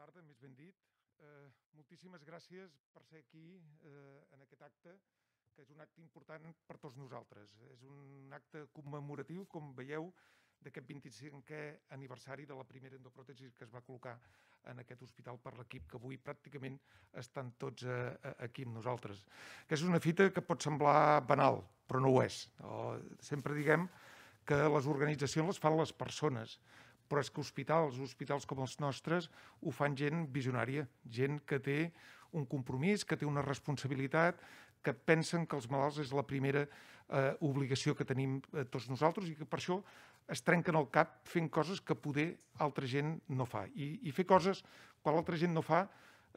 tarda, més ben dit. Eh, moltíssimes gràcies per ser aquí, eh, en aquest acte, que és un acte important per tots nosaltres. És un acte commemoratiu, com veieu, d'aquest 25è aniversari de la primera endoprotesi que es va col·locar en aquest hospital per l'equip, que avui pràcticament estan tots eh, eh, aquí amb nosaltres. Que és una fita que pot semblar banal, però no ho és. O, eh, sempre diguem que les organitzacions les fan les persones però és que hospitals, hospitals com els nostres, ho fan gent visionària, gent que té un compromís, que té una responsabilitat, que pensen que els malalts és la primera eh, obligació que tenim eh, tots nosaltres i que per això es trenquen el cap fent coses que poder altra gent no fa. I, i fer coses quan altra gent no fa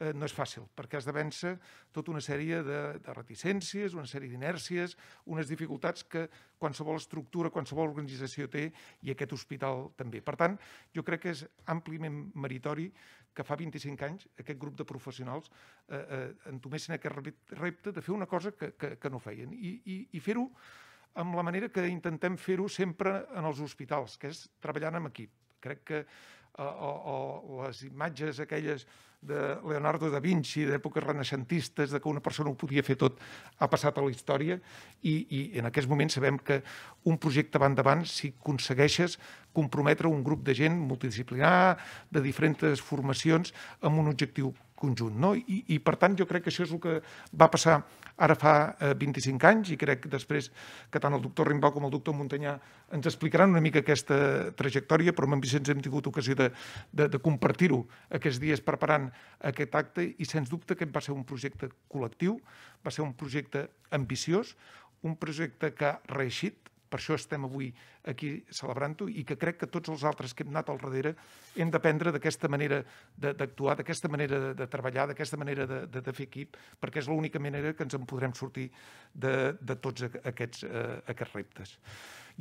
eh, no és fàcil, perquè has de vèncer tota una sèrie de, de reticències, una sèrie d'inèrcies, unes dificultats que qualsevol estructura, qualsevol organització té i aquest hospital també. Per tant, jo crec que és àmpliament meritori que fa 25 anys aquest grup de professionals eh, eh, entomessin aquest repte de fer una cosa que, que, que no feien i, i, i fer-ho amb la manera que intentem fer-ho sempre en els hospitals, que és treballant en equip. Crec que o, o, o les imatges aquelles de Leonardo da Vinci, d'èpoques renaixentistes, de que una persona ho podia fer tot, ha passat a la història i, i en aquest moment sabem que un projecte va endavant si aconsegueixes comprometre un grup de gent multidisciplinar, de diferents formacions, amb un objectiu conjunt. No? I, I, per tant, jo crec que això és el que va passar ara fa eh, 25 anys i crec que després que tant el doctor Rimbau com el doctor Montanyà ens explicaran una mica aquesta trajectòria, però amb en Vicenç hem tingut ocasió de, de, de compartir-ho aquests dies preparant aquest acte i, sens dubte, aquest va ser un projecte col·lectiu, va ser un projecte ambiciós, un projecte que ha reeixit, per això estem avui aquí celebrant-ho i que crec que tots els altres que hem anat al darrere hem d'aprendre d'aquesta manera d'actuar, d'aquesta manera de, de treballar, d'aquesta manera de, de, de fer equip, perquè és l'única manera que ens en podrem sortir de, de tots aquests, eh, aquests reptes.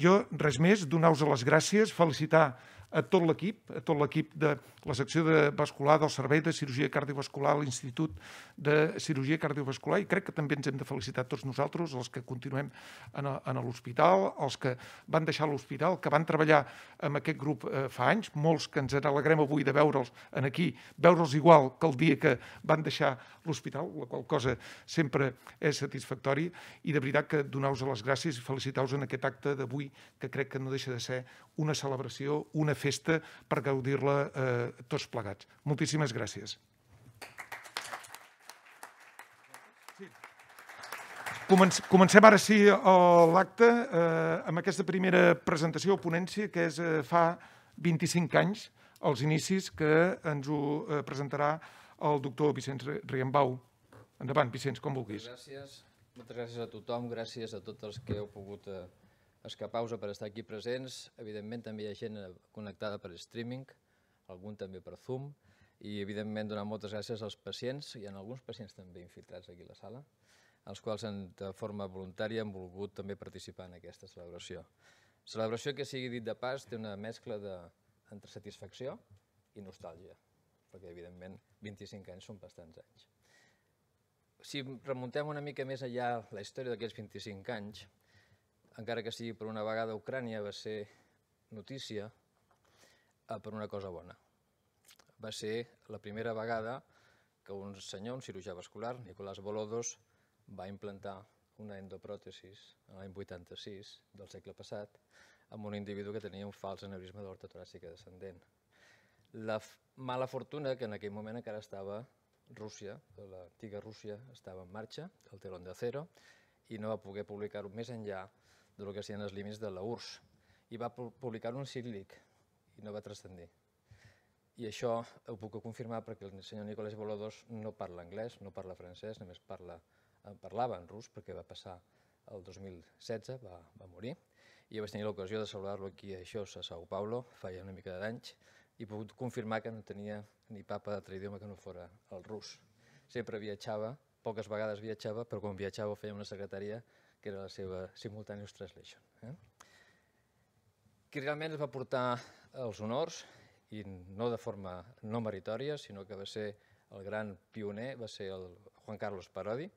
Jo, res més, donar-vos les gràcies, felicitar a tot l'equip, a tot l'equip de la secció de vascular del Servei de Cirurgia Cardiovascular, l'Institut de Cirurgia Cardiovascular, i crec que també ens hem de felicitar tots nosaltres, els que continuem en, en l'hospital, els que van deixar l'hospital, que van treballar amb aquest grup eh, fa anys, molts que ens alegrem avui de veure'ls en aquí, veure'ls igual que el dia que van deixar l'hospital, la qual cosa sempre és satisfactori, i de veritat que donar-vos les gràcies i felicitar-vos en aquest acte d'avui, que crec que no deixa de ser una celebració, una festa per gaudir-la eh, tots plegats. Moltíssimes gràcies. Comencem ara sí eh, l'acte eh, amb aquesta primera presentació o ponència que és eh, fa 25 anys, els inicis, que ens ho eh, presentarà el doctor Vicenç Riembau. Endavant, Vicenç, com vulguis. Gràcies. Moltes gràcies a tothom, gràcies a tots els que heu pogut eh, pausa per estar aquí presents. Evidentment també hi ha gent connectada per streaming, algun també per Zoom, i evidentment donar moltes gràcies als pacients, hi ha alguns pacients també infiltrats aquí a la sala, els quals de forma voluntària han volgut també participar en aquesta celebració. Celebració que sigui dit de pas té una mescla de, entre satisfacció i nostàlgia, perquè evidentment 25 anys són bastants anys. Si remuntem una mica més allà la història d'aquells 25 anys, encara que sigui per una vegada Ucrània va ser notícia eh, per una cosa bona. Va ser la primera vegada que un senyor, un cirurgià vascular, Nicolás Bolodos, va implantar una endopròtesis l'any 86 del segle passat amb un individu que tenia un fals aneurisma d'horta toràcica descendent. La mala fortuna que en aquell moment encara estava Rússia, l'antiga Rússia, estava en marxa, el telón de acero, i no va poder publicar-ho més enllà de lo que serien els límits de la URSS i va publicar un cíclic i no va transcendir. I això ho puc confirmar perquè el senyor Nicolás Volodos no parla anglès, no parla francès, només parla, eh, parlava en rus perquè va passar el 2016, va, va morir, i jo vaig tenir l'ocasió de saludar-lo aquí a Xos, a Sao Paulo, fa ja una mica d'anys, i puc confirmar que no tenia ni papa d'altre idioma que no fora el rus. Sempre viatjava, poques vegades viatjava, però quan viatjava ho feia una secretaria que era la seva Simultaneous Translation. Eh? Qui realment es va portar els honors, i no de forma no meritòria, sinó que va ser el gran pioner, va ser el Juan Carlos Parodi.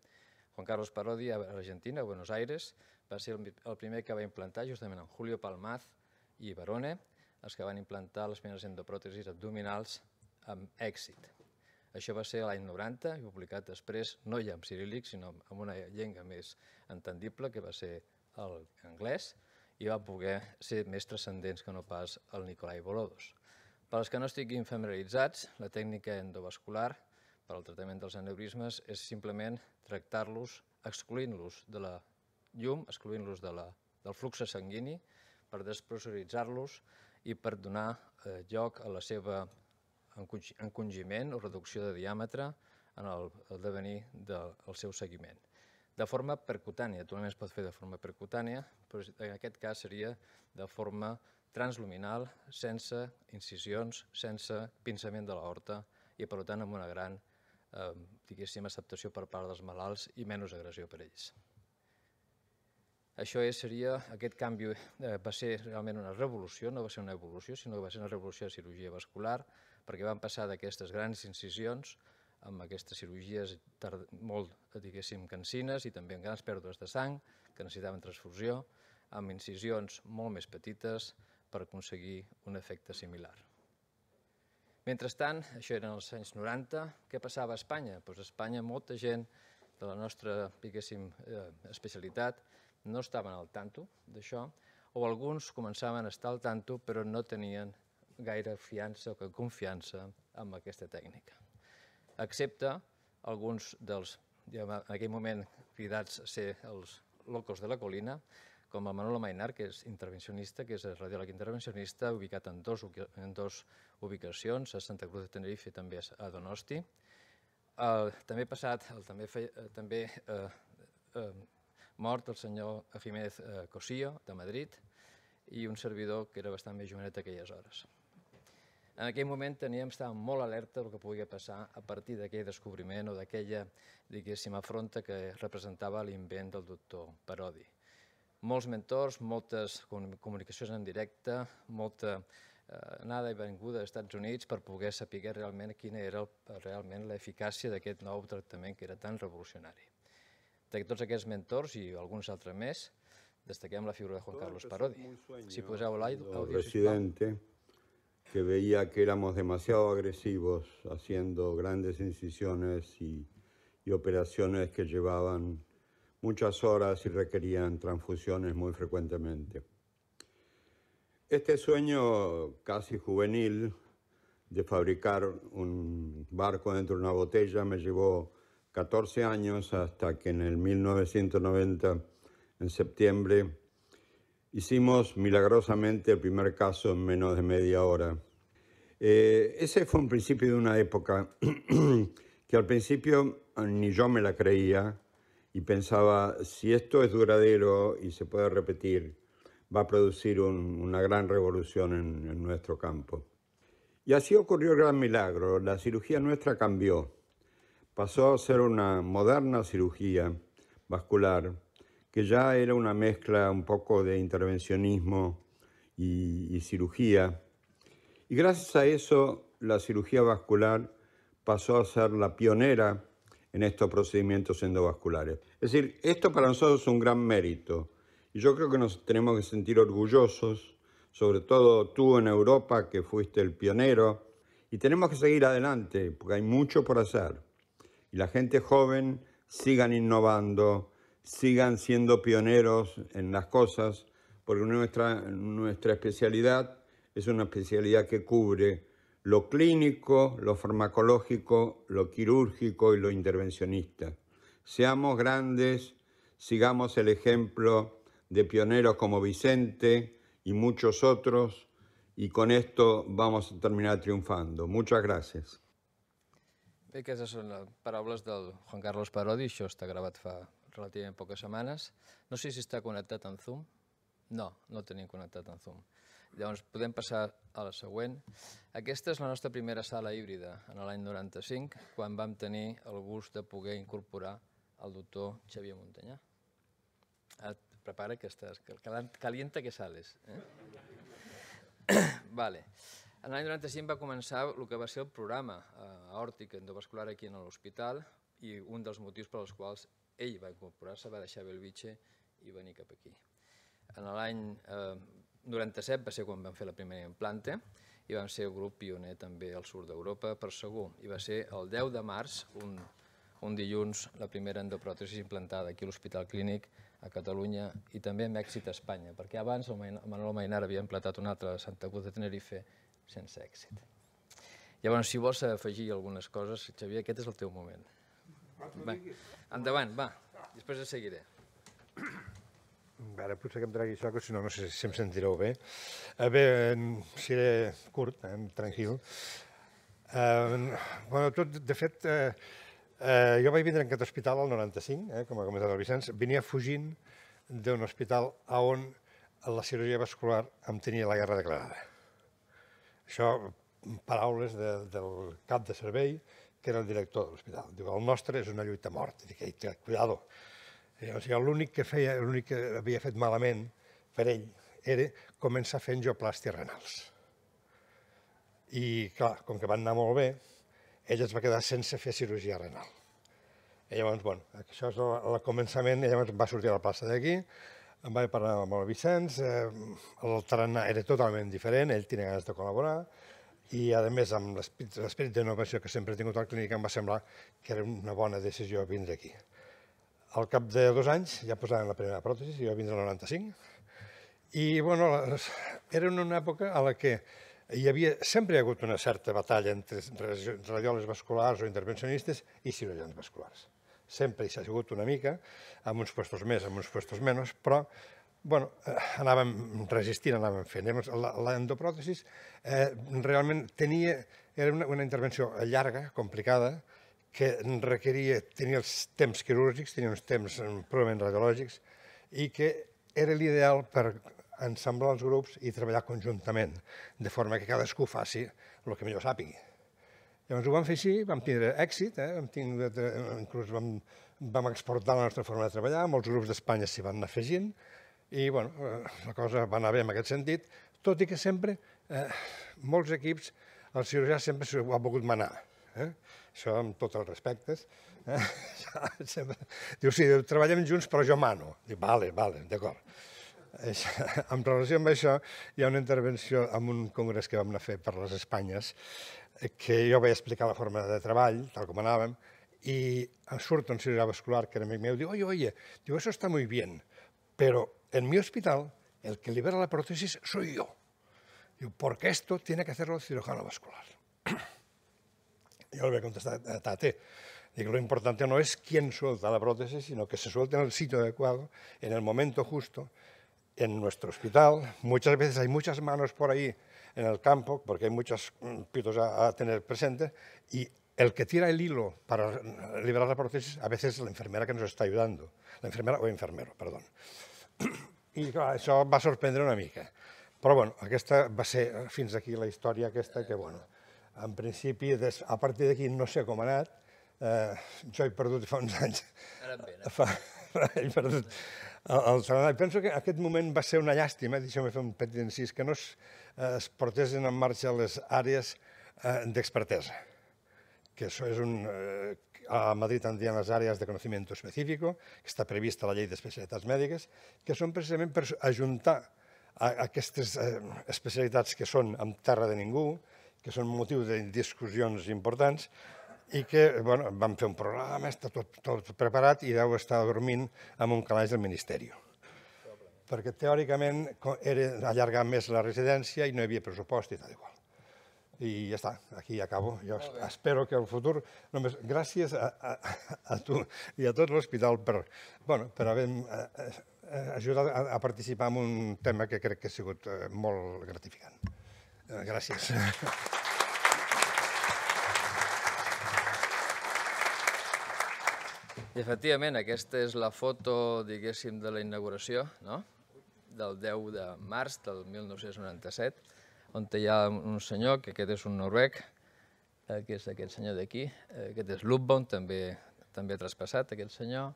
Juan Carlos Parodi, a Argentina, a Buenos Aires, va ser el, el primer que va implantar, justament amb Julio Palmaz i Barone, els que van implantar les primeres endopròtesis abdominals amb èxit. Això va ser l'any 90 i publicat després, no ja en cirílic, sinó en una llengua més entendible, que va ser l'anglès, i va poder ser més transcendents que no pas el Nicolai Bolodos. Per als que no estiguin familiaritzats, la tècnica endovascular per al tractament dels aneurismes és simplement tractar-los excluint los de la llum, excluint los de del flux sanguini, per despressuritzar-los i per donar eh, lloc a la seva encongiment o reducció de diàmetre en el, devenir del seu seguiment. De forma percutània, també es pot fer de forma percutània, però en aquest cas seria de forma transluminal, sense incisions, sense pinçament de l'aorta i, per tant, amb una gran eh, acceptació per part dels malalts i menys agressió per ells. Això és, seria, aquest canvi eh, va ser realment una revolució, no va ser una evolució, sinó que va ser una revolució de cirurgia vascular, perquè van passar d'aquestes grans incisions amb aquestes cirurgies molt, diguéssim, cansines i també amb grans pèrdues de sang que necessitaven transfusió, amb incisions molt més petites per aconseguir un efecte similar. Mentrestant, això eren els anys 90, què passava a Espanya? Doncs a Espanya molta gent de la nostra, diguéssim, eh, especialitat no estaven al tanto d'això, o alguns començaven a estar al tanto però no tenien gaire fiança o que confiança amb aquesta tècnica. Excepte alguns dels, ja en aquell moment, cridats a ser els locos de la colina, com el Manolo Mainar, que és intervencionista, que és el radiòleg intervencionista, ubicat en dos, en dos ubicacions, a Santa Cruz de Tenerife i també a Donosti. El, també passat, el també, fe, eh, també eh, eh, mort el senyor Jiménez eh, Cosío, de Madrid, i un servidor que era bastant més jovenet aquelles hores. En aquell moment teníem, estar molt alerta del que podia passar a partir d'aquell descobriment o d'aquella, diguéssim, afronta que representava l'invent del doctor Parodi. Molts mentors, moltes comunicacions en directe, molta eh, anada i venguda als Estats Units per poder saber realment quina era realment l'eficàcia d'aquest nou tractament que era tan revolucionari. De tots aquests mentors i alguns altres més, destaquem la figura de Juan Carlos Parodi. Si poseu l'àudio... Presidente. Sisplau. que veía que éramos demasiado agresivos haciendo grandes incisiones y, operaciones que llevaban muchas horas y requerían transfusiones muy frecuentemente. Este sueño casi juvenil de fabricar un barco dentro de una botella me llevó 14 años hasta que en el 1990, en septiembre, Hicimos milagrosamente el primer caso en menos de media hora. Eh, ese fue un principio de una época que al principio eh, ni yo me la creía y pensaba, si esto es duradero y se puede repetir, va a producir una gran revolución en, en nuestro campo. Y así ocurrió el gran milagro. La cirugía nuestra cambió. Pasó a ser una moderna cirugía vascular que ya era una mezcla un poco de intervencionismo y, cirugía. Y gracias a eso, la cirugía vascular pasó a ser la pionera en estos procedimientos endovasculares. Es decir, esto para nosotros es un gran mérito. Y yo creo que nos tenemos que sentir orgullosos, sobre todo tú en Europa, que fuiste el pionero. Y tenemos que seguir adelante, porque hay mucho por hacer. Y la gente joven sigan innovando, sigan siendo pioneros en las cosas, porque nuestra, especialidad es una especialidad que cubre lo clínico, lo farmacológico, lo quirúrgico y lo intervencionista. Seamos grandes, sigamos el ejemplo de pioneros como Vicente y muchos otros, y con esto vamos a terminar triunfando. Muchas gracias. son las palabras del Juan Carlos Parodi, això está relativament poques setmanes. No sé si està connectat en Zoom. No, no el tenim connectat en Zoom. Llavors, podem passar a la següent. Aquesta és la nostra primera sala híbrida, en l'any 95, quan vam tenir el gust de poder incorporar el doctor Xavier Montanyà. Et ah, prepara que estàs calienta que sales. Eh? vale. En l'any 95 va començar el que va ser el programa eh, aòrtic endovascular aquí en l'hospital i un dels motius per als quals ell va incorporar-se, va deixar Belvitge i venir cap aquí. En l'any eh, 97 va ser quan vam fer la primera implanta i vam ser el grup pioner també al sud d'Europa per segur. I va ser el 10 de març, un, un dilluns, la primera endopròtesi implantada aquí a l'Hospital Clínic a Catalunya i també amb èxit a Espanya, perquè abans el Manolo Mainar havia implantat una altra a Santa Cruz de Tenerife sense èxit. Llavors, si vols afegir algunes coses, Xavier, aquest és el teu moment. Va. Endavant, va. Després de seguiré. Ara potser que em tregui això, que si no, no sé si em sentireu bé. A eh, bé, seré curt, eh, tranquil. Eh, bueno, tot, de fet, eh, eh, jo vaig vindre en aquest hospital al 95, eh, com ha comentat el Vicenç. Venia fugint d'un hospital a on la cirurgia vascular em tenia la guerra declarada. Això, paraules de, del cap de servei, que era el director de l'hospital. Diu, el nostre és una lluita a mort. Dic, ei, cuidado. Eh, o sigui, l'únic que feia, l'únic que havia fet malament per ell era començar fent geoplàstia renals. I, clar, com que van anar molt bé, ell es va quedar sense fer cirurgia renal. I llavors, bueno, això és el, començament, llavors va sortir a la plaça d'aquí, em vaig parlar amb el Vicenç, eh, el tarannà era totalment diferent, ell tenia ganes de col·laborar, i a més amb l'esperit d'innovació que sempre he tingut a la clínica em va semblar que era una bona decisió vindre aquí. Al cap de dos anys ja posaven la primera pròtesi, jo vaig vindre al 95, i bueno, era una època a la que hi havia, sempre hi ha hagut una certa batalla entre radioles vasculars o intervencionistes i cirurgians vasculars. Sempre hi s'ha sigut una mica, amb uns puestos més, amb uns puestos menys, però bueno, eh, anàvem resistint, anàvem fent. L'endoprótesis eh, realment tenia, era una, una intervenció llarga, complicada, que requeria, tenir els temps quirúrgics, tenia uns temps mm, purament radiològics, i que era l'ideal per ensemblar els grups i treballar conjuntament, de forma que cadascú faci el que millor sàpigui. Llavors ho vam fer així, vam tindre èxit, eh? vam tindre, eh, inclús vam, vam exportar la nostra forma de treballar, molts grups d'Espanya s'hi van anar afegint, i bueno, eh, la cosa va anar bé en aquest sentit, tot i que sempre, eh, molts equips, el cirurgià sempre s'ho ha volgut manar. Eh? Això amb tots els respectes. Eh? Diu, sí, treballem junts, però jo mano. Diu, vale, vale, d'acord. En relació amb això, hi ha una intervenció en un congrés que vam anar a fer per les Espanyes, eh, que jo vaig explicar la forma de treball, tal com anàvem, i surt un cirurgià vascular que era amic meu, diu, oi, oi, diu, eso està molt bien, però en mi hospital el que libera la prótesis soy yo. porque esto tiene que hacerlo el cirujano vascular. Yo le voy a contestar a Tate. Digo, lo importante no es quién suelta la prótesis, sino que se suelte en el sitio adecuado, en el momento justo, en nuestro hospital. Muchas veces hay muchas manos por ahí en el campo, porque hay muchos mm, pitos a, a tener presentes, y el que tira el hilo para liberar la prótesis a veces es la enfermera que nos está ayudando, la enfermera o enfermero, perdón. I clar, això va sorprendre una mica. Però bueno, aquesta va ser fins aquí la història aquesta, que bueno, en principi, des, a partir d'aquí no sé com ha anat, eh, jo he perdut fa uns anys. Ara em ve, fa, he perdut el, el Penso que aquest moment va ser una llàstima, deixeu-me fer un petit incís, que no es, eh, es portessin en marxa les àrees eh, d'expertesa que això és un, eh, a Madrid tendrían las áreas de conocimiento específico, que está prevista la llei d'especialitats mèdiques, que són precisament per ajuntar a aquestes eh, especialitats que són en terra de ningú, que són motiu de discussions importants, i que bueno, vam fer un programa, està tot, preparat i deu estar dormint en un calaix del Ministeri. Perquè teòricament era allargar més la residència i no hi havia pressupost i tal igual. I ja està, aquí acabo. Jo espero que el futur... Només gràcies a, a, a tu i a tot l'hospital per, bueno, per haver eh, eh, ajudat a, a participar en un tema que crec que ha sigut eh, molt gratificant. gràcies. I efectivament, aquesta és la foto, diguéssim, de la inauguració, no? del 10 de març del 1997 on hi ha un senyor, que aquest és un noruec, eh, que és aquest senyor d'aquí, eh, aquest és Lubbon, també, també ha traspassat, aquest senyor.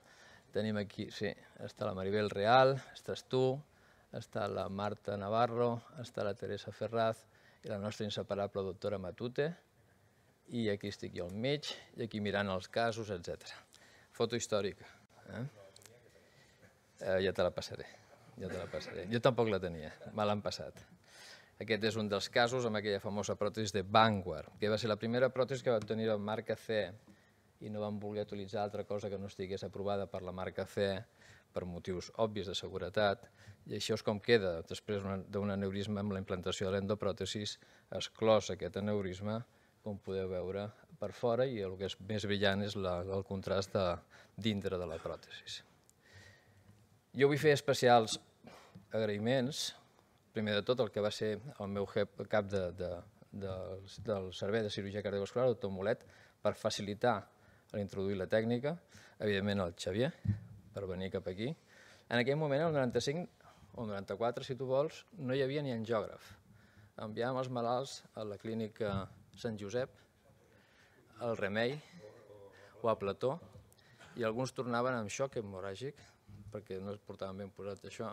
Tenim aquí, sí, està la Maribel Real, estàs tu, està la Marta Navarro, està la Teresa Ferraz i la nostra inseparable doctora Matute, i aquí estic jo al mig, i aquí mirant els casos, etc. Foto històrica. Eh? Eh, ja te la passaré, ja te la passaré. Jo tampoc la tenia, me l'han passat. Aquest és un dels casos amb aquella famosa pròtesi de Vanguard, que va ser la primera pròtesi que va obtenir la marca C i no van voler utilitzar altra cosa que no estigués aprovada per la marca C per motius obvis de seguretat, i això és com queda. Després d'un aneurisma amb la implantació de l'endopròtesis, es clos aquest aneurisma, com podeu veure, per fora, i el que és més brillant és la, el contrast de, dintre de la pròtesis. Jo vull fer especials agraïments primer de tot el que va ser el meu cap de, de, de, del Servei de Cirurgia Cardiovascular, el doctor Molet, per facilitar l'introduir la tècnica, evidentment el Xavier, per venir cap aquí. En aquell moment, el 95 o 94, si tu vols, no hi havia ni angiògraf. Enviàvem els malalts a la clínica Sant Josep, al Remei o a Plató, i alguns tornaven amb xoc hemorràgic, perquè no es portaven ben posat això,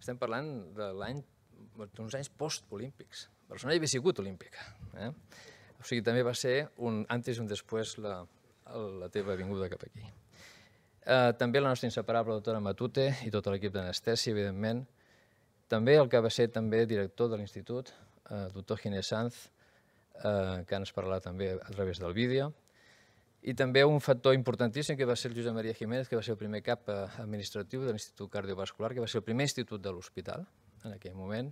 estem parlant de l'any d'uns anys post-olímpics. Barcelona ja havia sigut olímpica. Eh? O sigui, també va ser un antes i un després la, la teva vinguda cap aquí. Eh, també la nostra inseparable doctora Matute i tot l'equip d'anestèsia, evidentment. També el que va ser també director de l'Institut, eh, doctor Ginés Sanz, eh, que ens parlarà també a través del vídeo i també un factor importantíssim que va ser el Josep Maria Jiménez, que va ser el primer cap eh, administratiu de l'Institut Cardiovascular, que va ser el primer institut de l'hospital en aquell moment.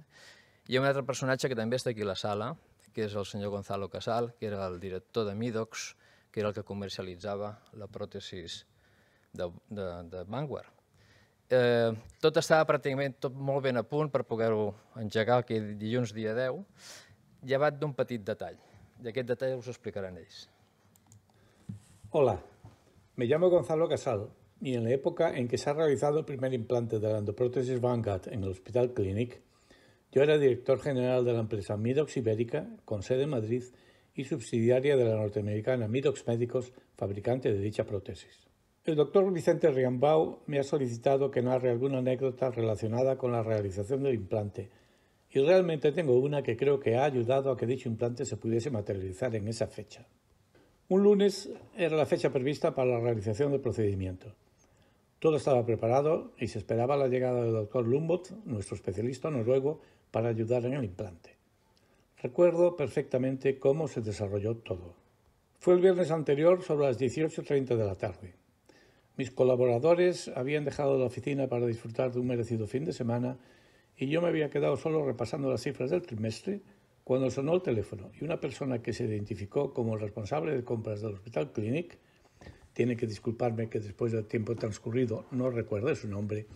I hi ha un altre personatge que també està aquí a la sala, que és el senyor Gonzalo Casal, que era el director de Midox, que era el que comercialitzava la pròtesis de, de, de Vanguard. Eh, tot estava pràcticament tot molt ben a punt per poder-ho engegar aquell que dilluns dia 10, llevat d'un petit detall, i aquest detall us ho explicaran ells. Hola, me llamo Gonzalo Casal y en la época en que se ha realizado el primer implante de la endoprótesis Vanguard en el Hospital Clinic, yo era director general de la empresa Midox Ibérica, con sede en Madrid, y subsidiaria de la norteamericana Midox Médicos, fabricante de dicha prótesis. El doctor Vicente Riambau me ha solicitado que narre alguna anécdota relacionada con la realización del implante, y realmente tengo una que creo que ha ayudado a que dicho implante se pudiese materializar en esa fecha. Un lunes era la fecha prevista para la realización del procedimiento. Todo estaba preparado y se esperaba la llegada del doctor Lumbot, nuestro especialista noruego, para ayudar en el implante. Recuerdo perfectamente cómo se desarrolló todo. Fue el viernes anterior sobre las 18.30 de la tarde. Mis colaboradores habían dejado la oficina para disfrutar de un merecido fin de semana y yo me había quedado solo repasando las cifras del trimestre cuando sonó el teléfono y una persona que se identificó como el responsable de compras del Hospital Clinic, tiene que disculparme que después del tiempo transcurrido no recuerde su nombre,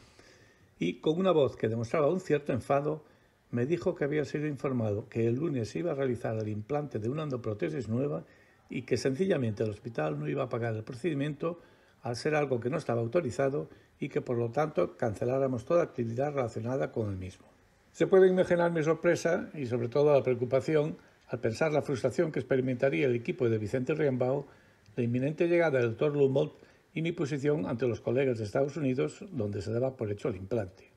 y con una voz que demostraba un cierto enfado, me dijo que había sido informado que el lunes iba a realizar el implante de una endoprotesis nueva y que sencillamente el hospital no iba a pagar el procedimiento al ser algo que no estaba autorizado y que por lo tanto canceláramos toda actividad relacionada con el mismo. Se puede imaginar mi sorpresa y sobre todo la preocupación al pensar la frustración que experimentaría el equipo de Vicente Riembao, la inminente llegada del Dr. Lumboldt y mi posición ante los colegas de Estados Unidos, donde se daba por hecho el implante.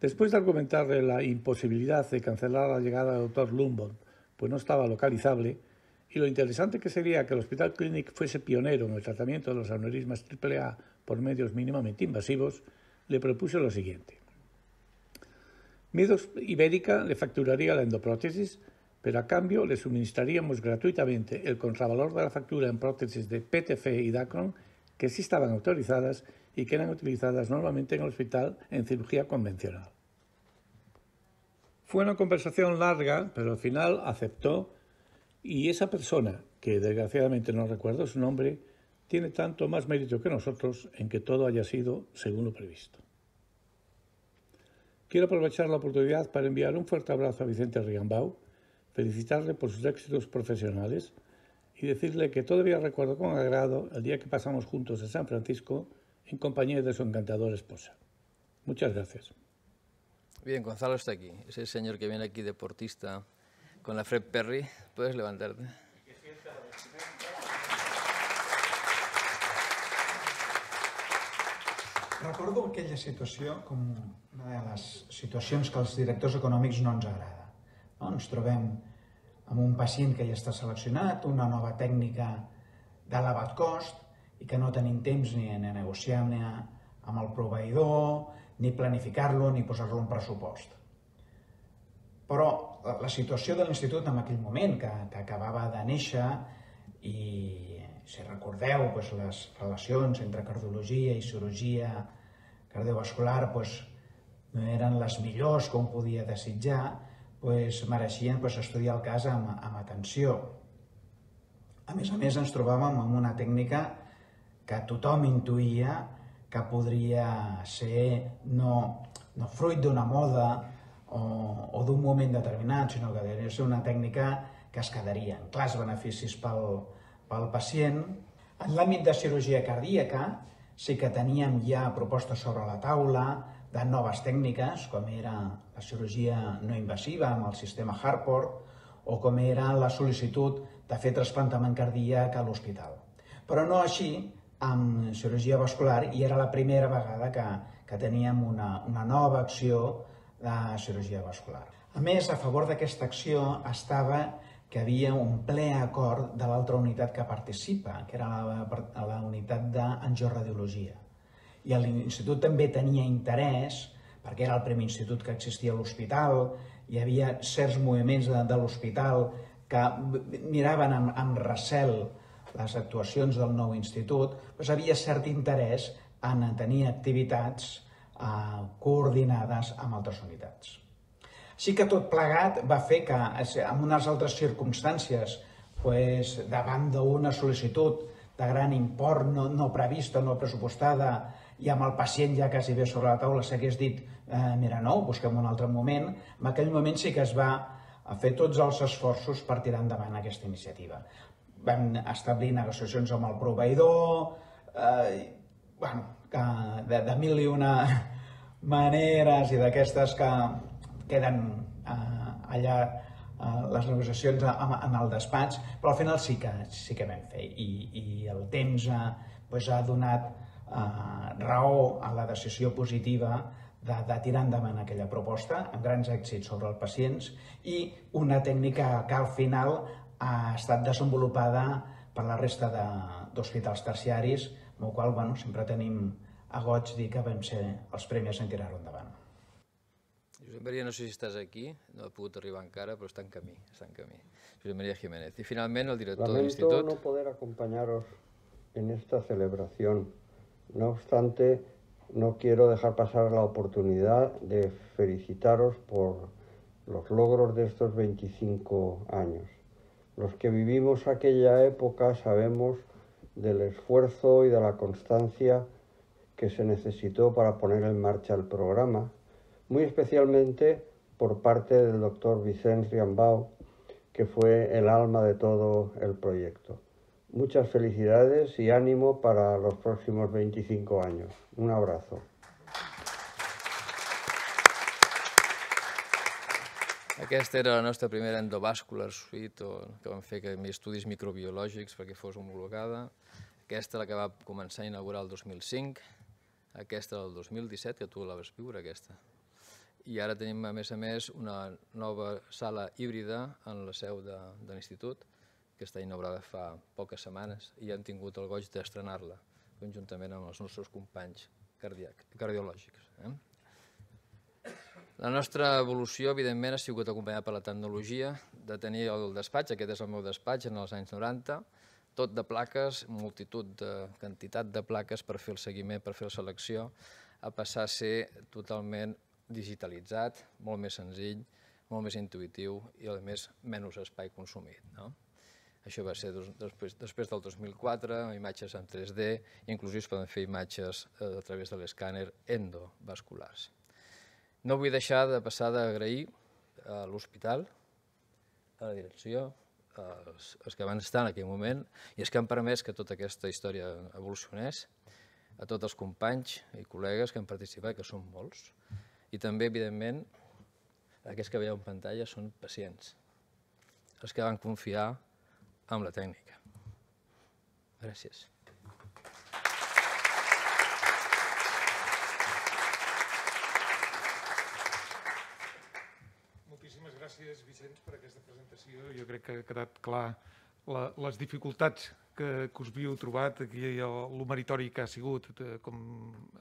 Después de argumentarle la imposibilidad de cancelar la llegada del Dr. Lumboldt, pues no estaba localizable, y lo interesante que sería que el Hospital Clinic fuese pionero en el tratamiento de los aneurismas AAA por medios mínimamente invasivos, le propuse lo siguiente. Midos Ibérica le facturaría la endoprótesis, pero a cambio le suministraríamos gratuitamente el contravalor de la factura en prótesis de PTF y Dacron que sí estaban autorizadas y que eran utilizadas normalmente en el hospital en cirugía convencional. Fue una conversación larga, pero al final aceptó y esa persona, que desgraciadamente no recuerdo su nombre, tiene tanto más mérito que nosotros en que todo haya sido según lo previsto. Quiero aprovechar la oportunidad para enviar un fuerte abrazo a Vicente Rianbau, felicitarle por sus éxitos profesionales y decirle que todavía recuerdo con agrado el día que pasamos juntos en San Francisco en compañía de su encantadora esposa. Muchas gracias. Bien, Gonzalo está aquí. Ese señor que viene aquí deportista con la Fred Perry. ¿Puedes levantarte? recordo aquella situació com una de les situacions que els directors econòmics no ens agrada. No? Ens trobem amb un pacient que ja està seleccionat, una nova tècnica d'elevat cost i que no tenim temps ni a negociar ni a, amb el proveïdor, ni planificar-lo, ni posar-lo en pressupost. Però la, la situació de l'institut en aquell moment, que, que acabava de néixer i si recordeu, doncs, les relacions entre cardiologia i cirurgia cardiovascular doncs, no eren les millors com podia desitjar, doncs, mereixien doncs, estudiar el cas amb, amb atenció. A més a més, ens trobàvem amb una tècnica que tothom intuïa que podria ser no, no fruit d'una moda o, o d'un moment determinat, sinó que ser una tècnica que es quedaria. Clars beneficis pel, pel pacient. En l'àmbit de cirurgia cardíaca sí que teníem ja propostes sobre la taula de noves tècniques, com era la cirurgia no invasiva amb el sistema Harport o com era la sol·licitud de fer trasplantament cardíac a l'hospital. Però no així amb cirurgia vascular i era la primera vegada que, que teníem una, una nova acció de cirurgia vascular. A més, a favor d'aquesta acció estava que havia un ple acord de l'altra unitat que participa, que era la, la unitat d'angioradiologia. I l'institut també tenia interès, perquè era el primer institut que existia a l'hospital, hi havia certs moviments de, de l'hospital que miraven amb, amb recel les actuacions del nou institut, doncs havia cert interès en tenir activitats eh, coordinades amb altres unitats. Sí que tot plegat va fer que, en unes altres circumstàncies, pues, davant d'una sol·licitud de gran import no, no prevista, no pressupostada, i amb el pacient ja quasi bé sobre la taula s'hagués dit eh, mira, no, busquem un altre moment, en aquell moment sí que es va fer tots els esforços per tirar endavant aquesta iniciativa. Vam establir negociacions amb el proveïdor, eh, bueno, de, de mil i una maneres i d'aquestes que, queden eh, allà eh, les negociacions en el despatx, però al final sí que, sí que vam fer i, i el temps ha, eh, doncs ha donat eh, raó a la decisió positiva de, de tirar endavant aquella proposta amb grans èxits sobre els pacients i una tècnica que al final ha estat desenvolupada per la resta d'hospitals terciaris, amb el qual bueno, sempre tenim a goig dir que vam ser els premis en tirar-ho endavant. José María no sé si estás aquí, no ha pogut arribar encara, però en camí, està Jiménez. y finalmente el director del instituto Lamento no poder acompañaros en esta celebración. No obstante, no quiero dejar pasar la oportunidad de felicitaros por los logros de estos 25 años. Los que vivimos aquella época sabemos del esfuerzo y de la constancia que se necesitó para poner en marcha el programa, muy especialmente por parte del doctor Vicente Riambau, que fue el alma de todo el proyecto. Muchas felicidades y ánimo para los próximos 25 años. Un abrazo. Esta era nuestra primera endovascular suite o, que vam fer que, para estudis microbiològics perquè fos homologada. Aquesta la que va començar a inaugurar el 2005. Aquesta del 2017, que tu la vas viure, aquesta. i ara tenim, a més a més, una nova sala híbrida en la seu de, de l'Institut, que està inaugurada fa poques setmanes i hem tingut el goig d'estrenar-la conjuntament amb els nostres companys cardiològics. Eh? La nostra evolució, evidentment, ha sigut acompanyada per la tecnologia, de tenir el despatx, aquest és el meu despatx, en els anys 90, tot de plaques, multitud de quantitat de plaques per fer el seguiment, per fer la selecció, a passar a ser totalment digitalitzat, molt més senzill, molt més intuïtiu i, a més, menys espai consumit. No? Això va ser després, després del 2004, imatges en 3D, inclús es poden fer imatges eh, a través de l'escàner endovasculars. No vull deixar de passar d'agrair a l'hospital, a la direcció, els, els que van estar en aquell moment, i els que han permès que tota aquesta història evolucionés, a tots els companys i col·legues que han participat, que són molts, i també, evidentment, aquests que veieu en pantalla són pacients, els que van confiar en la tècnica. Gràcies. Moltíssimes gràcies, Vicenç, per aquesta presentació. Jo crec que ha quedat clar les dificultats que, us havíeu trobat aquí i el, meritori que ha sigut, eh, com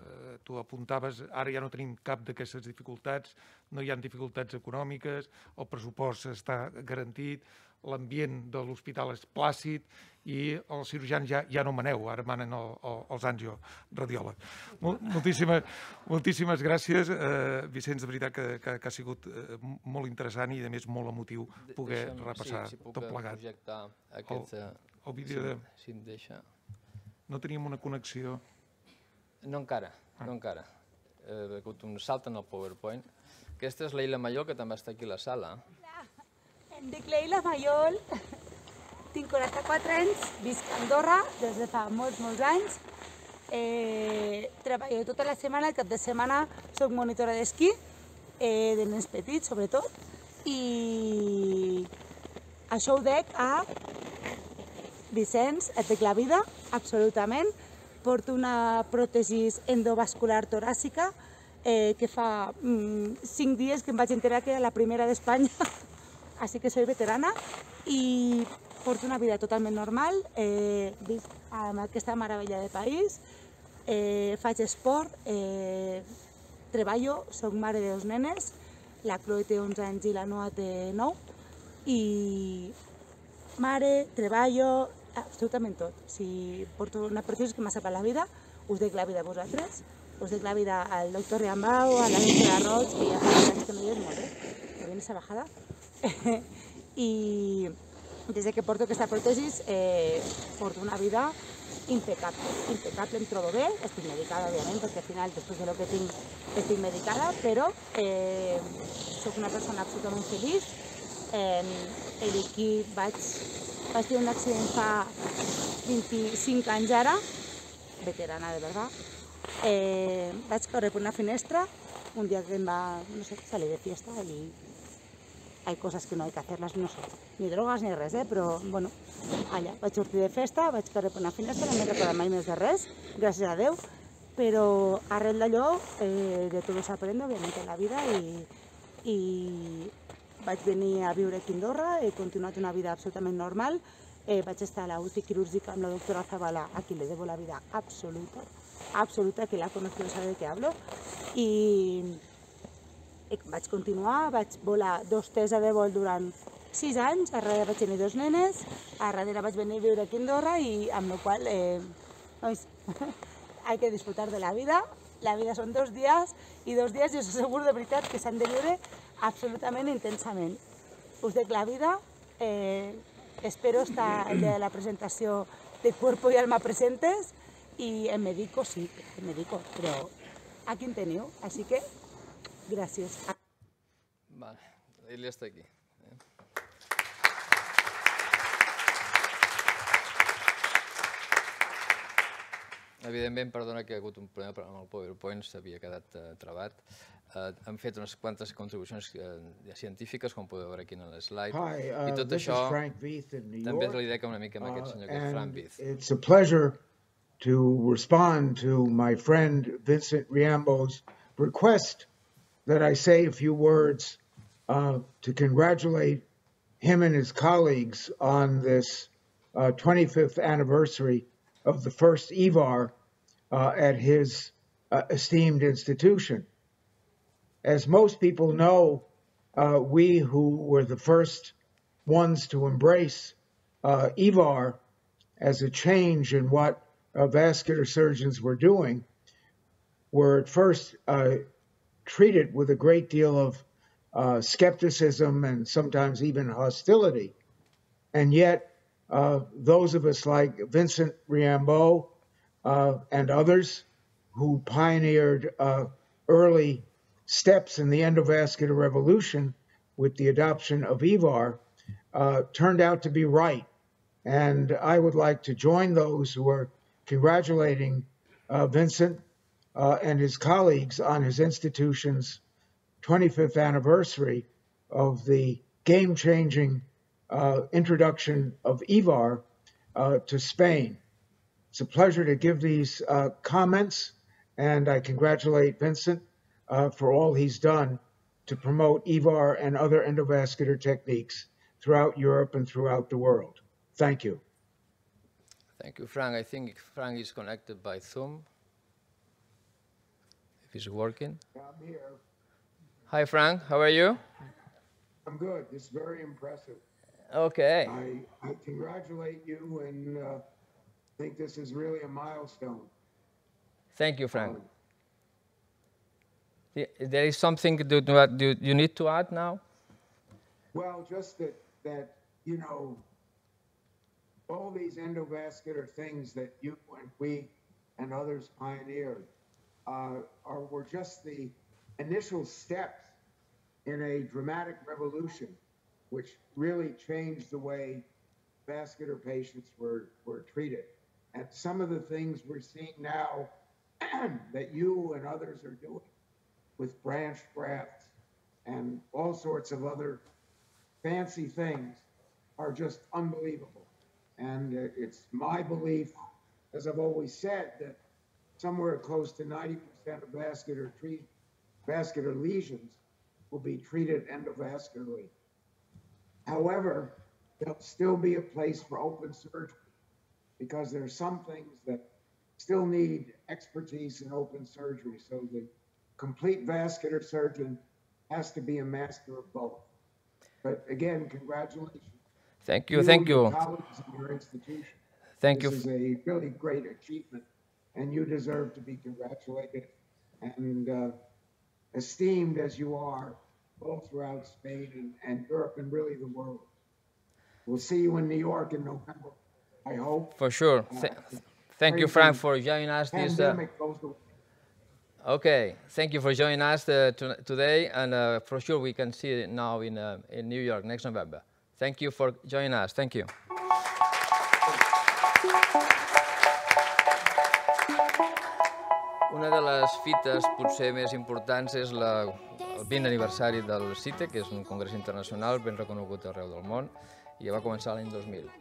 eh, tu apuntaves, ara ja no tenim cap d'aquestes dificultats, no hi ha dificultats econòmiques, el pressupost està garantit, l'ambient de l'hospital és plàcid i els cirurgians ja, ja no maneu, ara manen el, el, els angio-radiòlegs. Mol, moltíssimes, moltíssimes gràcies, eh, Vicenç, de veritat que, que, que ha sigut eh, molt interessant i, a més, molt emotiu poder Deixa'm, repassar sí, si tot plegat. aquest... El, eh, el vídeo si, de... Si em deixa... No teníem una connexió. No encara. Ah. No encara. He hagut un salt en el PowerPoint. Aquesta és Leila Mayol, que també està aquí a la sala. Em dic Leila Mayol, tinc 44 anys, visc a Andorra des de fa molts, molts anys. Eh, treballo tota la setmana, el cap de setmana soc monitora d'esquí, eh, de nens petits sobretot, i això ho dec a Vicenç, et dec la vida, absolutament, porto una pròtesi endovascular toràcica eh, que fa mm, 5 dies que em vaig enterar que era la primera d'Espanya, així que soy veterana i porto una vida totalment normal, eh, visc en aquesta meravella de país, eh, faig esport, eh, treballo, soc mare de dos nenes, la Chloe té 11 anys i la Noa té 9, i mare, treballo, absolutamente tot. Si porto una prótesis que m'ha salvat la vida, os dejo la vida a vosaltres, os dejo la vida al doctor Riambau, a la doctora Roig, que ja fa anys que no hi és molt viene esa bajada. Y desde que porto aquesta prótesis, eh, porto una vida impecable, impecable, em trobo bé, estic medicada, obviamente, porque al final, después de lo que tinc, estic medicada, pero eh, soy una persona absolutamente feliz. eh, em, i va ser un accident fa 25 anys ara, veterana de verdad, Eh, vaig córrer per una finestra un dia que em va, no sé, salir de fiesta i hay cosas que no hay que hacerlas, no sé, ni drogues ni res, eh? però, bueno, allà vaig sortir de festa, vaig córrer per una finestra, no m'he recordat mai més de res, gràcies a Déu, però arrel d'allò eh, de tot s'aprendo, obviamente, en la vida i, i vaig venir a viure aquí a Andorra, he continuat una vida absolutament normal, eh, vaig estar a la UCI quirúrgica amb la doctora Zavala, a qui le debo la vida absoluta, absoluta, que la coneixeu, sabe de què hablo, i eh, vaig continuar, vaig volar dos tests de vol durant sis anys, a darrere vaig tenir dos nenes, a darrere vaig venir a viure aquí a Andorra i amb la qual eh, nois, hay que disfrutar de la vida, la vida són dos dies i dos dies jo us asseguro de veritat que s'han de viure absolutament intensament. Us dec la vida, eh, espero estar el dia de la presentació de Cuerpo i Alma presentes i em medico, sí, em medico, però aquí en teniu, així que gràcies. Vale, ell està aquí. Eh. Evidentment, perdona que hi ha hagut un problema, però amb el PowerPoint s'havia quedat eh, trebat. fet unes quantes contribucions eh, científiques, com podeu veure aquí en Hi, uh, I tot això Beath, també és la idea que una mica amb aquest senyor uh, que és Frank Beath. It's a pleasure to respond to my friend Vincent Riambo's request that I say a few words uh, to congratulate him and his colleagues on this uh, 25th anniversary of the first EVAR uh, at his uh, esteemed institution. As most people know, uh, we who were the first ones to embrace uh, EVAR as a change in what uh, vascular surgeons were doing were at first uh, treated with a great deal of uh, skepticism and sometimes even hostility. And yet, uh, those of us like Vincent Riambeau and others who pioneered early steps in the endovascular revolution with the adoption of EVAR uh, turned out to be right. And I would like to join those who are congratulating uh, Vincent uh, and his colleagues on his institution's 25th anniversary of the game changing uh, introduction of EVAR uh, to Spain. It's a pleasure to give these uh, comments, and I congratulate Vincent uh, for all he's done to promote EVAR and other endovascular techniques throughout Europe and throughout the world. Thank you. Thank you, Frank. I think Frank is connected by Zoom. If he's working. Yeah, I'm here. Hi, Frank. How are you? I'm good. It's very impressive. Okay. I, I congratulate you and uh, think this is really a milestone. Thank you, Frank. Um, there is something that you, need to add now? Well, just that, that, you know, all these endovascular things that you and we and others pioneered uh, are, were just the initial steps in a dramatic revolution, which really changed the way vascular patients were, were treated. And some of the things we're seeing now that you and others are doing with branch grafts and all sorts of other fancy things are just unbelievable. And it's my belief, as I've always said, that somewhere close to 90% of vascular, basket vascular lesions will be treated endovascularly. However, there'll still be a place for open surgery because there are some things that still need expertise in open surgery. So the complete vascular surgeon has to be a master of both. But again, congratulations. Thank you, you thank you. your institution. Thank this you. This is a really great achievement, and you deserve to be congratulated and uh, esteemed as you are, both throughout Spain and, and Europe and really the world. We'll see you in New York in November, I hope. For sure. Uh, Th thank you, Frank, for joining us. Pandemic this, uh... Okay, thank you for joining us uh, to today, and uh, for sure we can see it now in, uh, in New York next November. Thank you for joining us. Thank you. Una de les fites potser més importants és la, el 20 aniversari del CITE, que és un congrés internacional ben reconegut arreu del món, i ja va començar l'any 2000.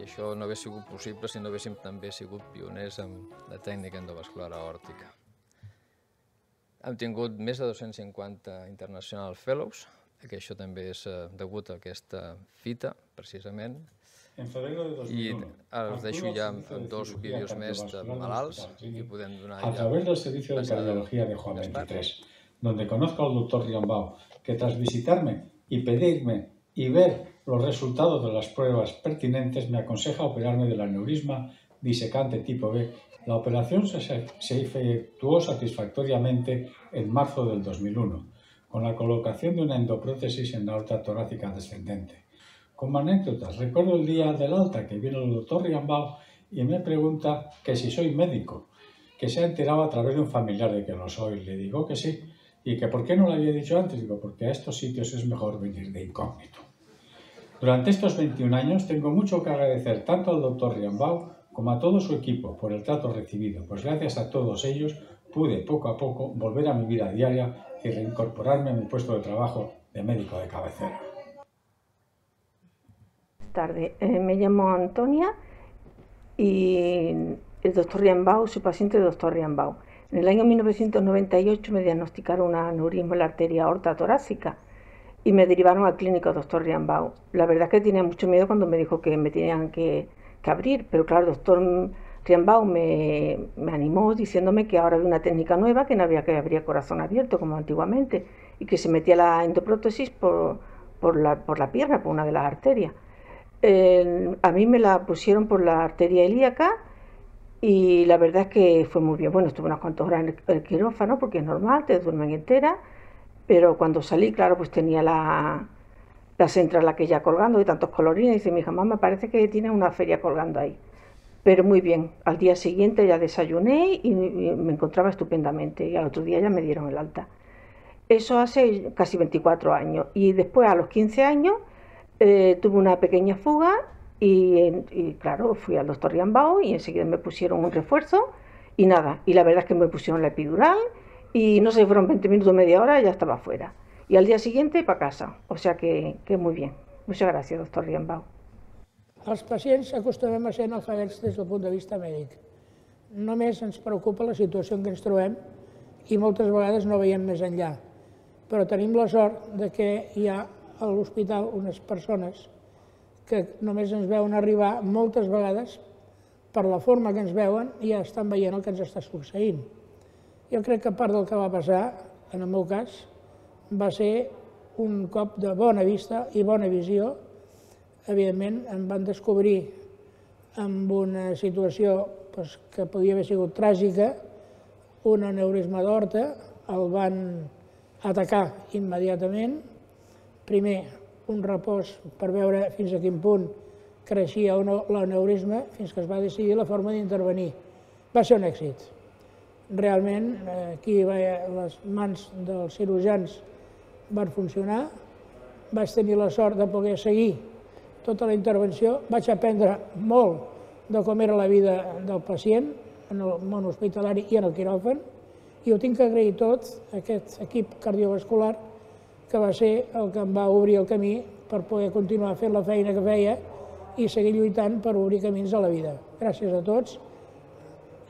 I això no hauria sigut possible si no haguéssim també sigut pioners en la tècnica endovascular aòrtica. Hem tingut més de 250 International Fellows, que això també és eh, degut a aquesta fita, precisament. En febrero de 2001, I els deixo ja amb dos vídeos més de malalts i podem donar a ja... A través del servicio de cardiología de Juan 23, donde conozco al doctor Riambau, que tras visitarme y pedirme y ver los resultados de las pruebas pertinentes, me aconseja operarme del aneurisma disecante tipo B. La operación se, efectuó satisfactoriamente en marzo del 2001, con la colocación de una endoprótesis en la aorta torácica descendente. Como anécdotas, recuerdo el día del alta que vino el doctor Riambao y me pregunta que si soy médico, que se ha enterado a través de un familiar de que lo soy. Le digo que sí y que por qué no lo había dicho antes. Digo, porque a estos sitios es mejor venir de incógnito. Durante estos 21 años tengo mucho que agradecer tanto al doctor Riambao como a todo su equipo, por el trato recibido, pues gracias a todos ellos pude poco a poco volver a mi vida diaria y reincorporarme a mi puesto de trabajo de médico de cabecera. Tarde, eh, me llamo Antonia y el doctor Rianbau, su paciente del doctor Rianbau. En el año 1998 me diagnosticaron un aneurisma en la arteria aorta torácica y me derivaron al clínico doctor Rianbau. La verdad es que tenía mucho miedo cuando me dijo que me tenían que abrir, pero claro, el doctor Rienbaum me, animó diciéndome que ahora había una técnica nueva, que no había que abrir corazón abierto como antiguamente, y que se metía la endoprótesis por, la, pierna, por una de las arterias. a mí me la pusieron por la arteria ilíaca y la verdad es que fue muy bien. Bueno, estuve unas cuantas horas en el, quirófano porque es normal, te duermen entera, pero cuando salí, claro, pues tenía la, la que ya colgando de tantos colorines. Dice mi hija, mamá, parece que tiene una feria colgando ahí. Pero muy bien, al día siguiente ya desayuné y, me encontraba estupendamente y al otro día ya me dieron el alta. Eso hace casi 24 años y después a los 15 años eh, tuve una pequeña fuga y, claro, fui al doctor yambao y enseguida me pusieron un refuerzo y nada, y la verdad es que me pusieron la epidural y no sé, fueron 20 minutos, o media hora y ya estaba fuera. y al día siguiente para casa. O sea que, que muy bien. Muchas gracias, doctor Rienbau. Els pacients acostumem a ser analfabets des del punt de vista mèdic. Només ens preocupa la situació en què ens trobem i moltes vegades no veiem més enllà. Però tenim la sort de que hi ha a l'hospital unes persones que només ens veuen arribar moltes vegades per la forma que ens veuen i ja estan veient el que ens està succeint. Jo crec que part del que va passar, en el meu cas, va ser un cop de bona vista i bona visió. Evidentment, em van descobrir amb una situació pues, doncs, que podia haver sigut tràgica, un aneurisma d'horta, el van atacar immediatament. Primer, un repòs per veure fins a quin punt creixia o no l'aneurisma, fins que es va decidir la forma d'intervenir. Va ser un èxit. Realment, eh, aquí va, les mans dels cirurgians van funcionar, vaig tenir la sort de poder seguir tota la intervenció, vaig aprendre molt de com era la vida del pacient en el món hospitalari i en el quiròfan, i ho tinc que agrair tot a aquest equip cardiovascular que va ser el que em va obrir el camí per poder continuar fent la feina que feia i seguir lluitant per obrir camins a la vida. Gràcies a tots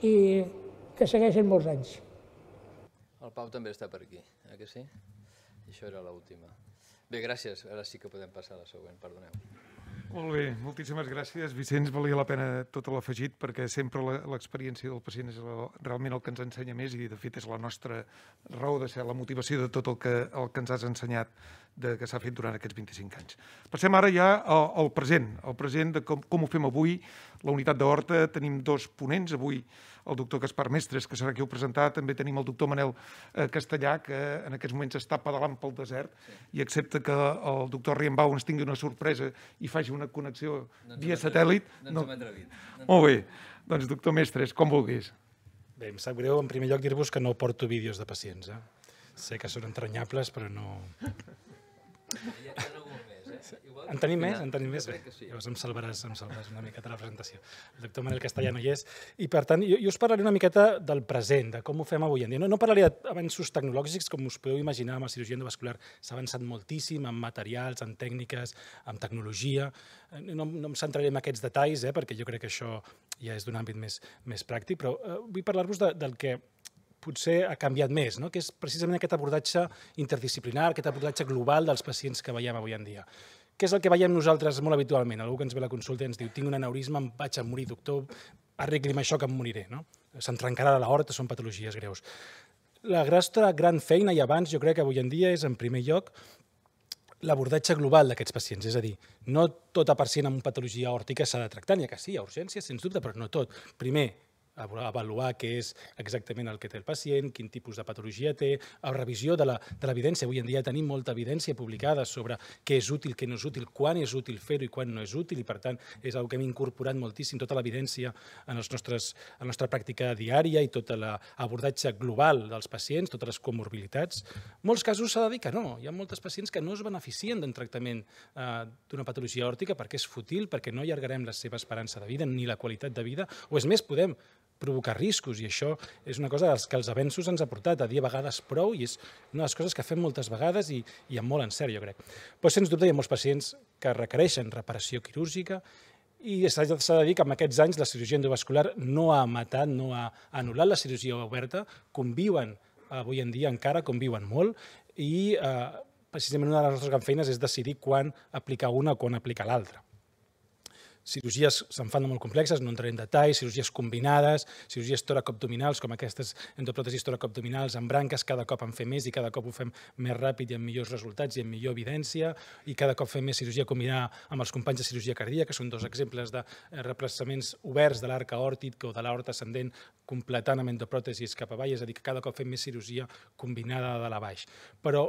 i que segueixin molts anys. El Pau també està per aquí, eh que sí? I això era l'última. Bé, gràcies. Ara sí que podem passar a la següent, perdoneu. Molt bé, moltíssimes gràcies. Vicenç, valia la pena tot l'afegit perquè sempre l'experiència del pacient és realment el que ens ensenya més i de fet és la nostra raó de ser, la motivació de tot el que, el que ens has ensenyat de, que s'ha fet durant aquests 25 anys. Passem ara ja al, al present, al present de com, com ho fem avui. La unitat d'Horta tenim dos ponents avui el doctor Gaspar Mestres, que serà qui ho presentarà, també tenim el doctor Manel eh, Castellà, que en aquests moments està pedalant pel desert sí. i accepta que el doctor Rienbau ens tingui una sorpresa i faci una connexió no via satèl·lit. No, no... no Molt bé, doncs doctor Mestres, com vulguis. Bé, em sap greu en primer lloc dir-vos que no porto vídeos de pacients. Eh? Sé que són entranyables, però no... En tenim més? En tenim més? Sí. llavors em salvaràs, em salvaràs una miqueta la presentació. El doctor Manel Castellà no hi és. I per tant, jo, jo us parlaré una miqueta del present, de com ho fem avui en dia. No, no parlaré d'avanços tecnològics, com us podeu imaginar, amb la cirurgia endovascular s'ha avançat moltíssim en materials, en tècniques, en tecnologia. No, no em centraré en aquests detalls, eh, perquè jo crec que això ja és d'un àmbit més, més pràctic, però eh, vull parlar-vos de, del que potser ha canviat més, no? que és precisament aquest abordatge interdisciplinar, aquest abordatge global dels pacients que veiem avui en dia que és el que veiem nosaltres molt habitualment. Algú que ens ve a la consulta i ens diu tinc un aneurisma, em vaig a morir, doctor, arregli'm això que em moriré. No? Se'n trencarà la l'horta, són patologies greus. La nostra gran feina, i abans jo crec que avui en dia, és en primer lloc l'abordatge global d'aquests pacients, és a dir, no tota pacient amb patologia òrtica s'ha de tractar, ni que sí, hi ha urgències, sens dubte, però no tot. Primer, avaluar què és exactament el que té el pacient, quin tipus de patologia té, a revisió de l'evidència. Avui en dia tenim molta evidència publicada sobre què és útil, què no és útil, quan és útil fer-ho i quan no és útil, i per tant és el que hem incorporat moltíssim, tota l'evidència en, nostres, en la nostra pràctica diària i tot l'abordatge global dels pacients, totes les comorbilitats. En molts casos s'ha de dir que no. Hi ha moltes pacients que no es beneficien d'un tractament eh, d'una patologia òrtica perquè és fútil, perquè no allargarem la seva esperança de vida ni la qualitat de vida, o és més, podem provocar riscos i això és una cosa que els avenços ens ha portat a dir a vegades prou i és una de les coses que fem moltes vegades i, i amb molt en sèrio, jo crec. Però sens dubte hi ha molts pacients que requereixen reparació quirúrgica i s'ha de dir que en aquests anys la cirurgia endovascular no ha matat, no ha anul·lat la cirurgia oberta, conviuen avui en dia encara, conviuen molt i eh, precisament una de les nostres feines és decidir quan aplicar una o quan aplicar l'altra cirurgies se'n fan molt complexes, no entraré en detall, cirurgies combinades, cirurgies toracobdominals, com aquestes endoprotesis toracobdominals amb branques, cada cop en fem més i cada cop ho fem més ràpid i amb millors resultats i amb millor evidència, i cada cop fem més cirurgia combinada amb els companys de cirurgia cardíaca, que són dos exemples de eh, replaçaments oberts de l'arc aòrtic o de l'aorta ascendent completant amb endòprotesis cap avall, és a dir, que cada cop fem més cirurgia combinada de la baix. Però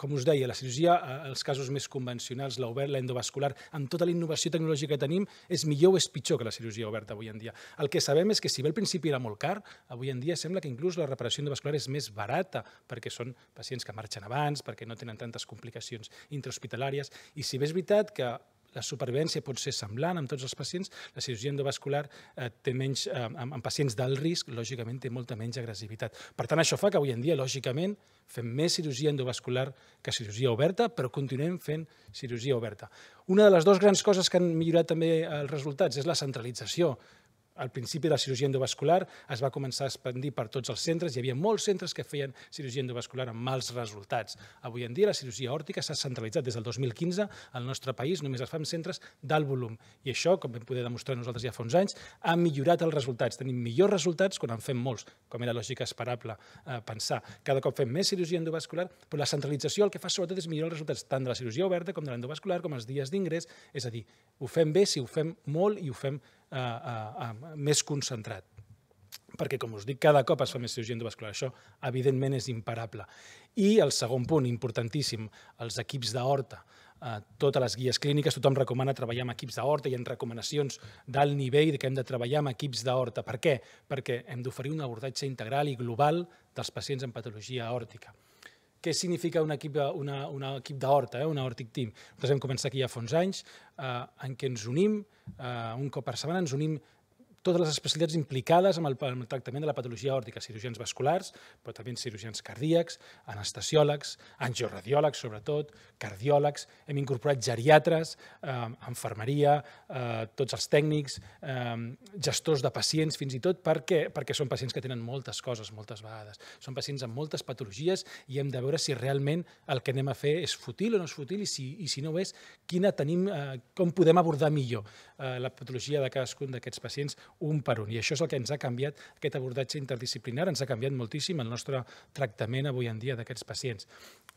com us deia, la cirurgia, eh, els casos més convencionals, la l'endovascular, endovascular, amb tota la innovació tecnològica que tenim, és millor o és pitjor que la cirurgia oberta avui en dia. El que sabem és que si bé al principi era molt car, avui en dia sembla que inclús la reparació endovascular és més barata, perquè són pacients que marxen abans, perquè no tenen tantes complicacions intrahospitalàries, i si bé és veritat que la supervivència pot ser semblant amb tots els pacients, la cirurgia endovascular eh, té menys, eh, amb, amb pacients d'alt risc, lògicament té molta menys agressivitat. Per tant, això fa que avui en dia, lògicament, fem més cirurgia endovascular que cirurgia oberta, però continuem fent cirurgia oberta. Una de les dues grans coses que han millorat també eh, els resultats és la centralització al principi de la cirurgia endovascular es va començar a expandir per tots els centres, hi havia molts centres que feien cirurgia endovascular amb mals resultats. Avui en dia la cirurgia òrtica s'ha centralitzat des del 2015 al nostre país, només es fa en centres d'alt volum. I això, com vam poder demostrar nosaltres ja fa uns anys, ha millorat els resultats. Tenim millors resultats quan en fem molts, com era lògic esperable eh, pensar. Cada cop fem més cirurgia endovascular, però la centralització el que fa sobretot és millorar els resultats tant de la cirurgia oberta com de l'endovascular, com els dies d'ingrés, és a dir, ho fem bé si ho fem molt i ho fem Eh, eh, eh, més concentrat perquè, com us dic, cada cop es fa més cirurgia endovascular. Això, evidentment, és imparable. I el segon punt, importantíssim, els equips d'horta. A eh, totes les guies clíniques, tothom recomana treballar amb equips d'horta, i en recomanacions d'alt nivell que hem de treballar amb equips d'horta. Per què? Perquè hem d'oferir un abordatge integral i global dels pacients amb patologia aòrtica què significa un equip, una, una equip d'horta, eh? una Hortic Team. Nosaltres hem començat aquí ja fa uns anys, eh, en què ens unim, eh, un cop per setmana ens unim totes les especialitats implicades amb el, amb el tractament de la patologia òrtica, cirurgians vasculars, però també cirurgians cardíacs, anestesiòlegs, angioradiòlegs, sobretot, cardiòlegs, hem incorporat geriatres, eh, enfermeria, eh, tots els tècnics, eh, gestors de pacients, fins i tot, perquè, perquè són pacients que tenen moltes coses, moltes vegades. Són pacients amb moltes patologies i hem de veure si realment el que anem a fer és futil o no és futil i si, i si no ho és, quina tenim, eh, com podem abordar millor eh, la patologia de cadascun d'aquests pacients un per un. I això és el que ens ha canviat aquest abordatge interdisciplinar, ens ha canviat moltíssim el nostre tractament avui en dia d'aquests pacients.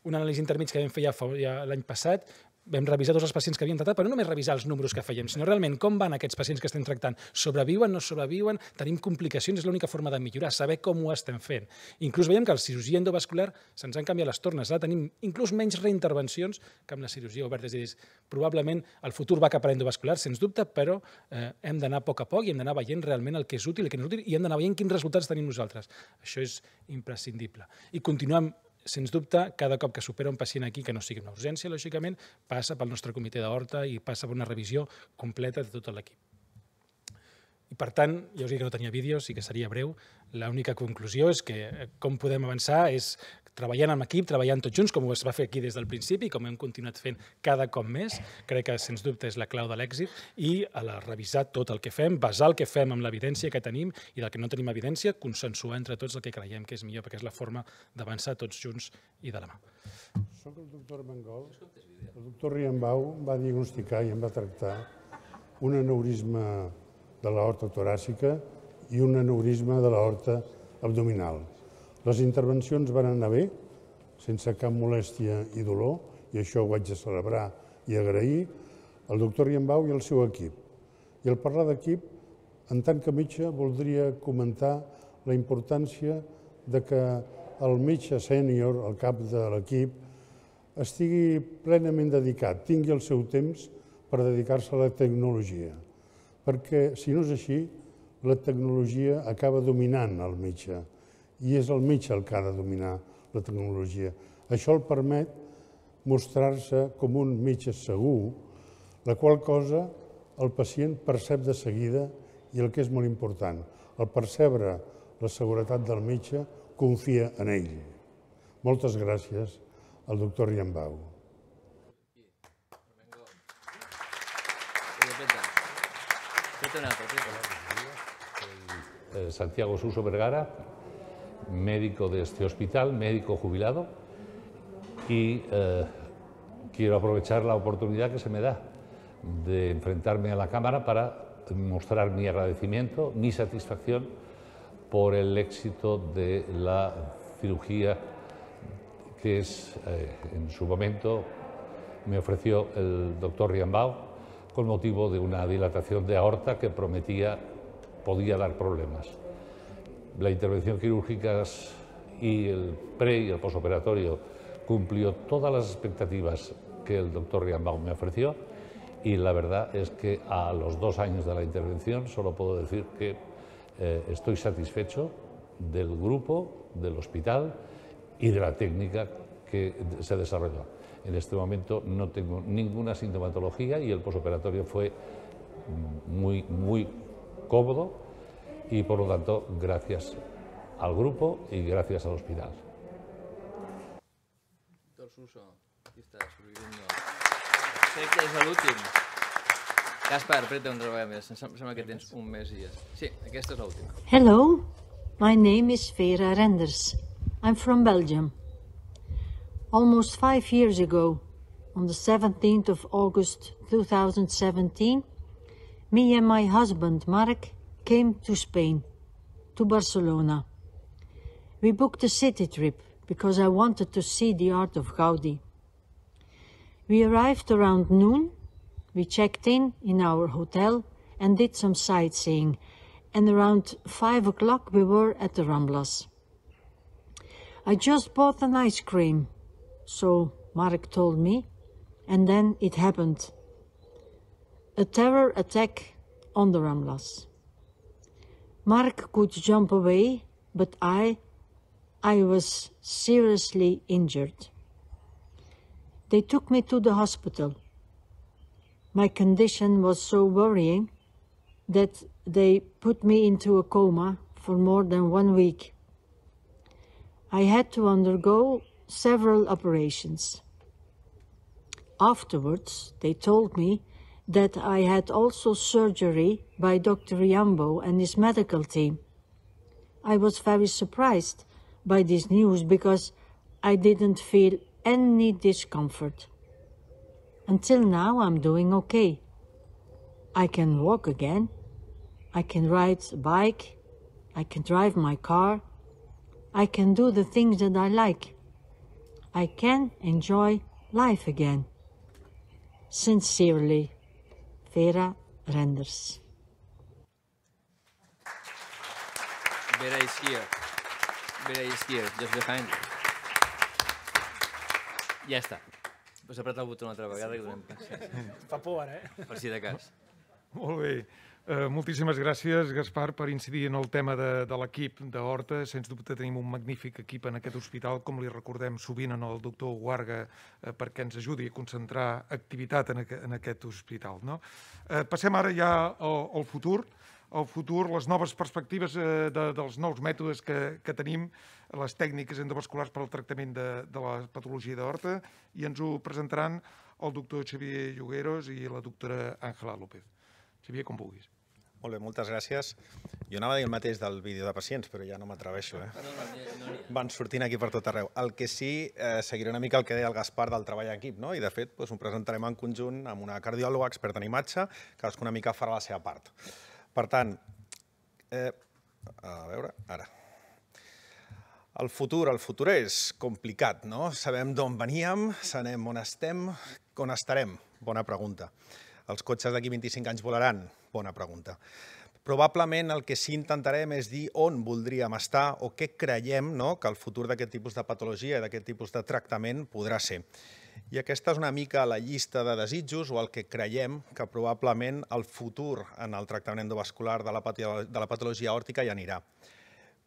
Un anàlisi intermig que vam fer ja, ja l'any passat vam revisar tots els pacients que havíem tratat, però no només revisar els números que fèiem, sinó realment com van aquests pacients que estem tractant. Sobreviuen, no sobreviuen, tenim complicacions, és l'única forma de millorar, saber com ho estem fent. Inclús veiem que la cirurgia endovascular se'ns han canviat les tornes, ara tenim inclús menys reintervencions que amb la cirurgia oberta. És a dir, probablement el futur va cap a l'endovascular, sens dubte, però eh, hem d'anar a poc a poc i hem d'anar veient realment el que és útil, el que no és útil, i hem d'anar veient quins resultats tenim nosaltres. Això és imprescindible. I continuem Sens dubte, cada cop que supera un pacient aquí que no sigui una urgència, lògicament, passa pel nostre comitè d'horta i passa per una revisió completa de tot l'equip. I per tant, ja us dic que no tenia vídeos i que seria breu, l'única conclusió és que eh, com podem avançar és treballant en equip, treballant tots junts, com ho es va fer aquí des del principi, com hem continuat fent cada cop més, crec que, sens dubte, és la clau de l'èxit, i a la, revisar tot el que fem, basar el que fem amb l'evidència que tenim i del que no tenim evidència, consensuar entre tots el que creiem que és millor, perquè és la forma d'avançar tots junts i de la mà. Soc el doctor Mangol. El doctor Riambau va diagnosticar i em va tractar un aneurisma de l'aorta toràcica i un aneurisma de l'aorta abdominal. Les intervencions van anar bé, sense cap molèstia i dolor, i això ho haig de celebrar i agrair al doctor Riambau i al seu equip. I al parlar d'equip, en tant que metge, voldria comentar la importància de que el metge sènior, el cap de l'equip, estigui plenament dedicat, tingui el seu temps per dedicar-se a la tecnologia. Perquè, si no és així, la tecnologia acaba dominant el metge i és el metge el que ha de dominar la tecnologia. Això el permet mostrar-se com un metge segur, la qual cosa el pacient percep de seguida i el que és molt important, el percebre la seguretat del metge confia en ell. Moltes gràcies al doctor Riambau. Eh, Santiago Suso Vergara, médico de este hospital, médico jubilado, y eh, quiero aprovechar la oportunidad que se me da de enfrentarme a la Cámara para mostrar mi agradecimiento, mi satisfacción por el éxito de la cirugía que es, eh, en su momento me ofreció el doctor Riambao con motivo de una dilatación de aorta que prometía podía dar problemas la intervención quirúrgica y el pre y el posoperatorio cumplió todas las expectativas que el doctor Rianbao me ofreció y la verdad es que a los dos años de la intervención solo puedo decir que eh, estoy satisfecho del grupo, del hospital y de la técnica que se desarrolló. En este momento no tengo ninguna sintomatología y el posoperatorio fue mm, muy, muy cómodo y por lo tanto gracias al grupo y gracias al hospital. Doctor Suso, aquí estàs, Ruivinho. Sé és l'últim. Gaspar, apreta un treball més. Sembla que tens un mes i ja. Sí, aquesta és l'última. Hello, my name is Vera Renders. I'm from Belgium. Almost five years ago, on the 17th of August 2017, me and my husband, Mark, came to Spain, to Barcelona. We booked a city trip because I wanted to see the art of Gaudi. We arrived around noon. We checked in in our hotel and did some sightseeing. And around five o'clock, we were at the Ramblas. I just bought an ice cream, so Marek told me, and then it happened. A terror attack on the Ramblas. Mark could jump away, but I, I was seriously injured. They took me to the hospital. My condition was so worrying that they put me into a coma for more than one week. I had to undergo several operations. Afterwards, they told me that I had also surgery by Dr. Riambo and his medical team. I was very surprised by this news because I didn't feel any discomfort. Until now, I'm doing okay. I can walk again. I can ride a bike. I can drive my car. I can do the things that I like. I can enjoy life again. Sincerely, Vera Renders. Vera is hier. Vera is hier, just behind. Ja està. Us apretar el botó una altra vegada i donem pas. Fa por, ara, eh? Per si de cas. Molt bé. Eh, moltíssimes gràcies, Gaspar, per incidir en el tema de, de l'equip de Horta. Sens dubte tenim un magnífic equip en aquest hospital, com li recordem sovint en el doctor Guarga, eh, perquè ens ajudi a concentrar activitat en, en aquest hospital. No? Eh, passem ara ja al, al futur el futur, les noves perspectives eh, de, dels nous mètodes que, que tenim, les tècniques endovasculars per al tractament de, de la patologia d'horta, i ens ho presentaran el doctor Xavier Llogueros i la doctora Àngela López. Xavier, com vulguis. Molt bé, moltes gràcies. Jo anava a dir el mateix del vídeo de pacients, però ja no m'atreveixo. Eh? Van sortint aquí per tot arreu. El que sí, eh, seguiré una mica el que deia el Gaspar del treball en equip, no? i de fet doncs, ho presentarem en conjunt amb una cardiòloga experta en imatge, cadascú una mica farà la seva part. Per tant, eh, a veure, ara... El futur, el futur és complicat, no? Sabem d'on veníem, sabem on estem, on estarem. Bona pregunta. Els cotxes d'aquí 25 anys volaran? Bona pregunta. Probablement el que sí intentarem és dir on voldríem estar o què creiem no, que el futur d'aquest tipus de patologia i d'aquest tipus de tractament podrà ser. I aquesta és una mica la llista de desitjos o el que creiem que probablement el futur en el tractament endovascular de la, patologia òrtica ja anirà.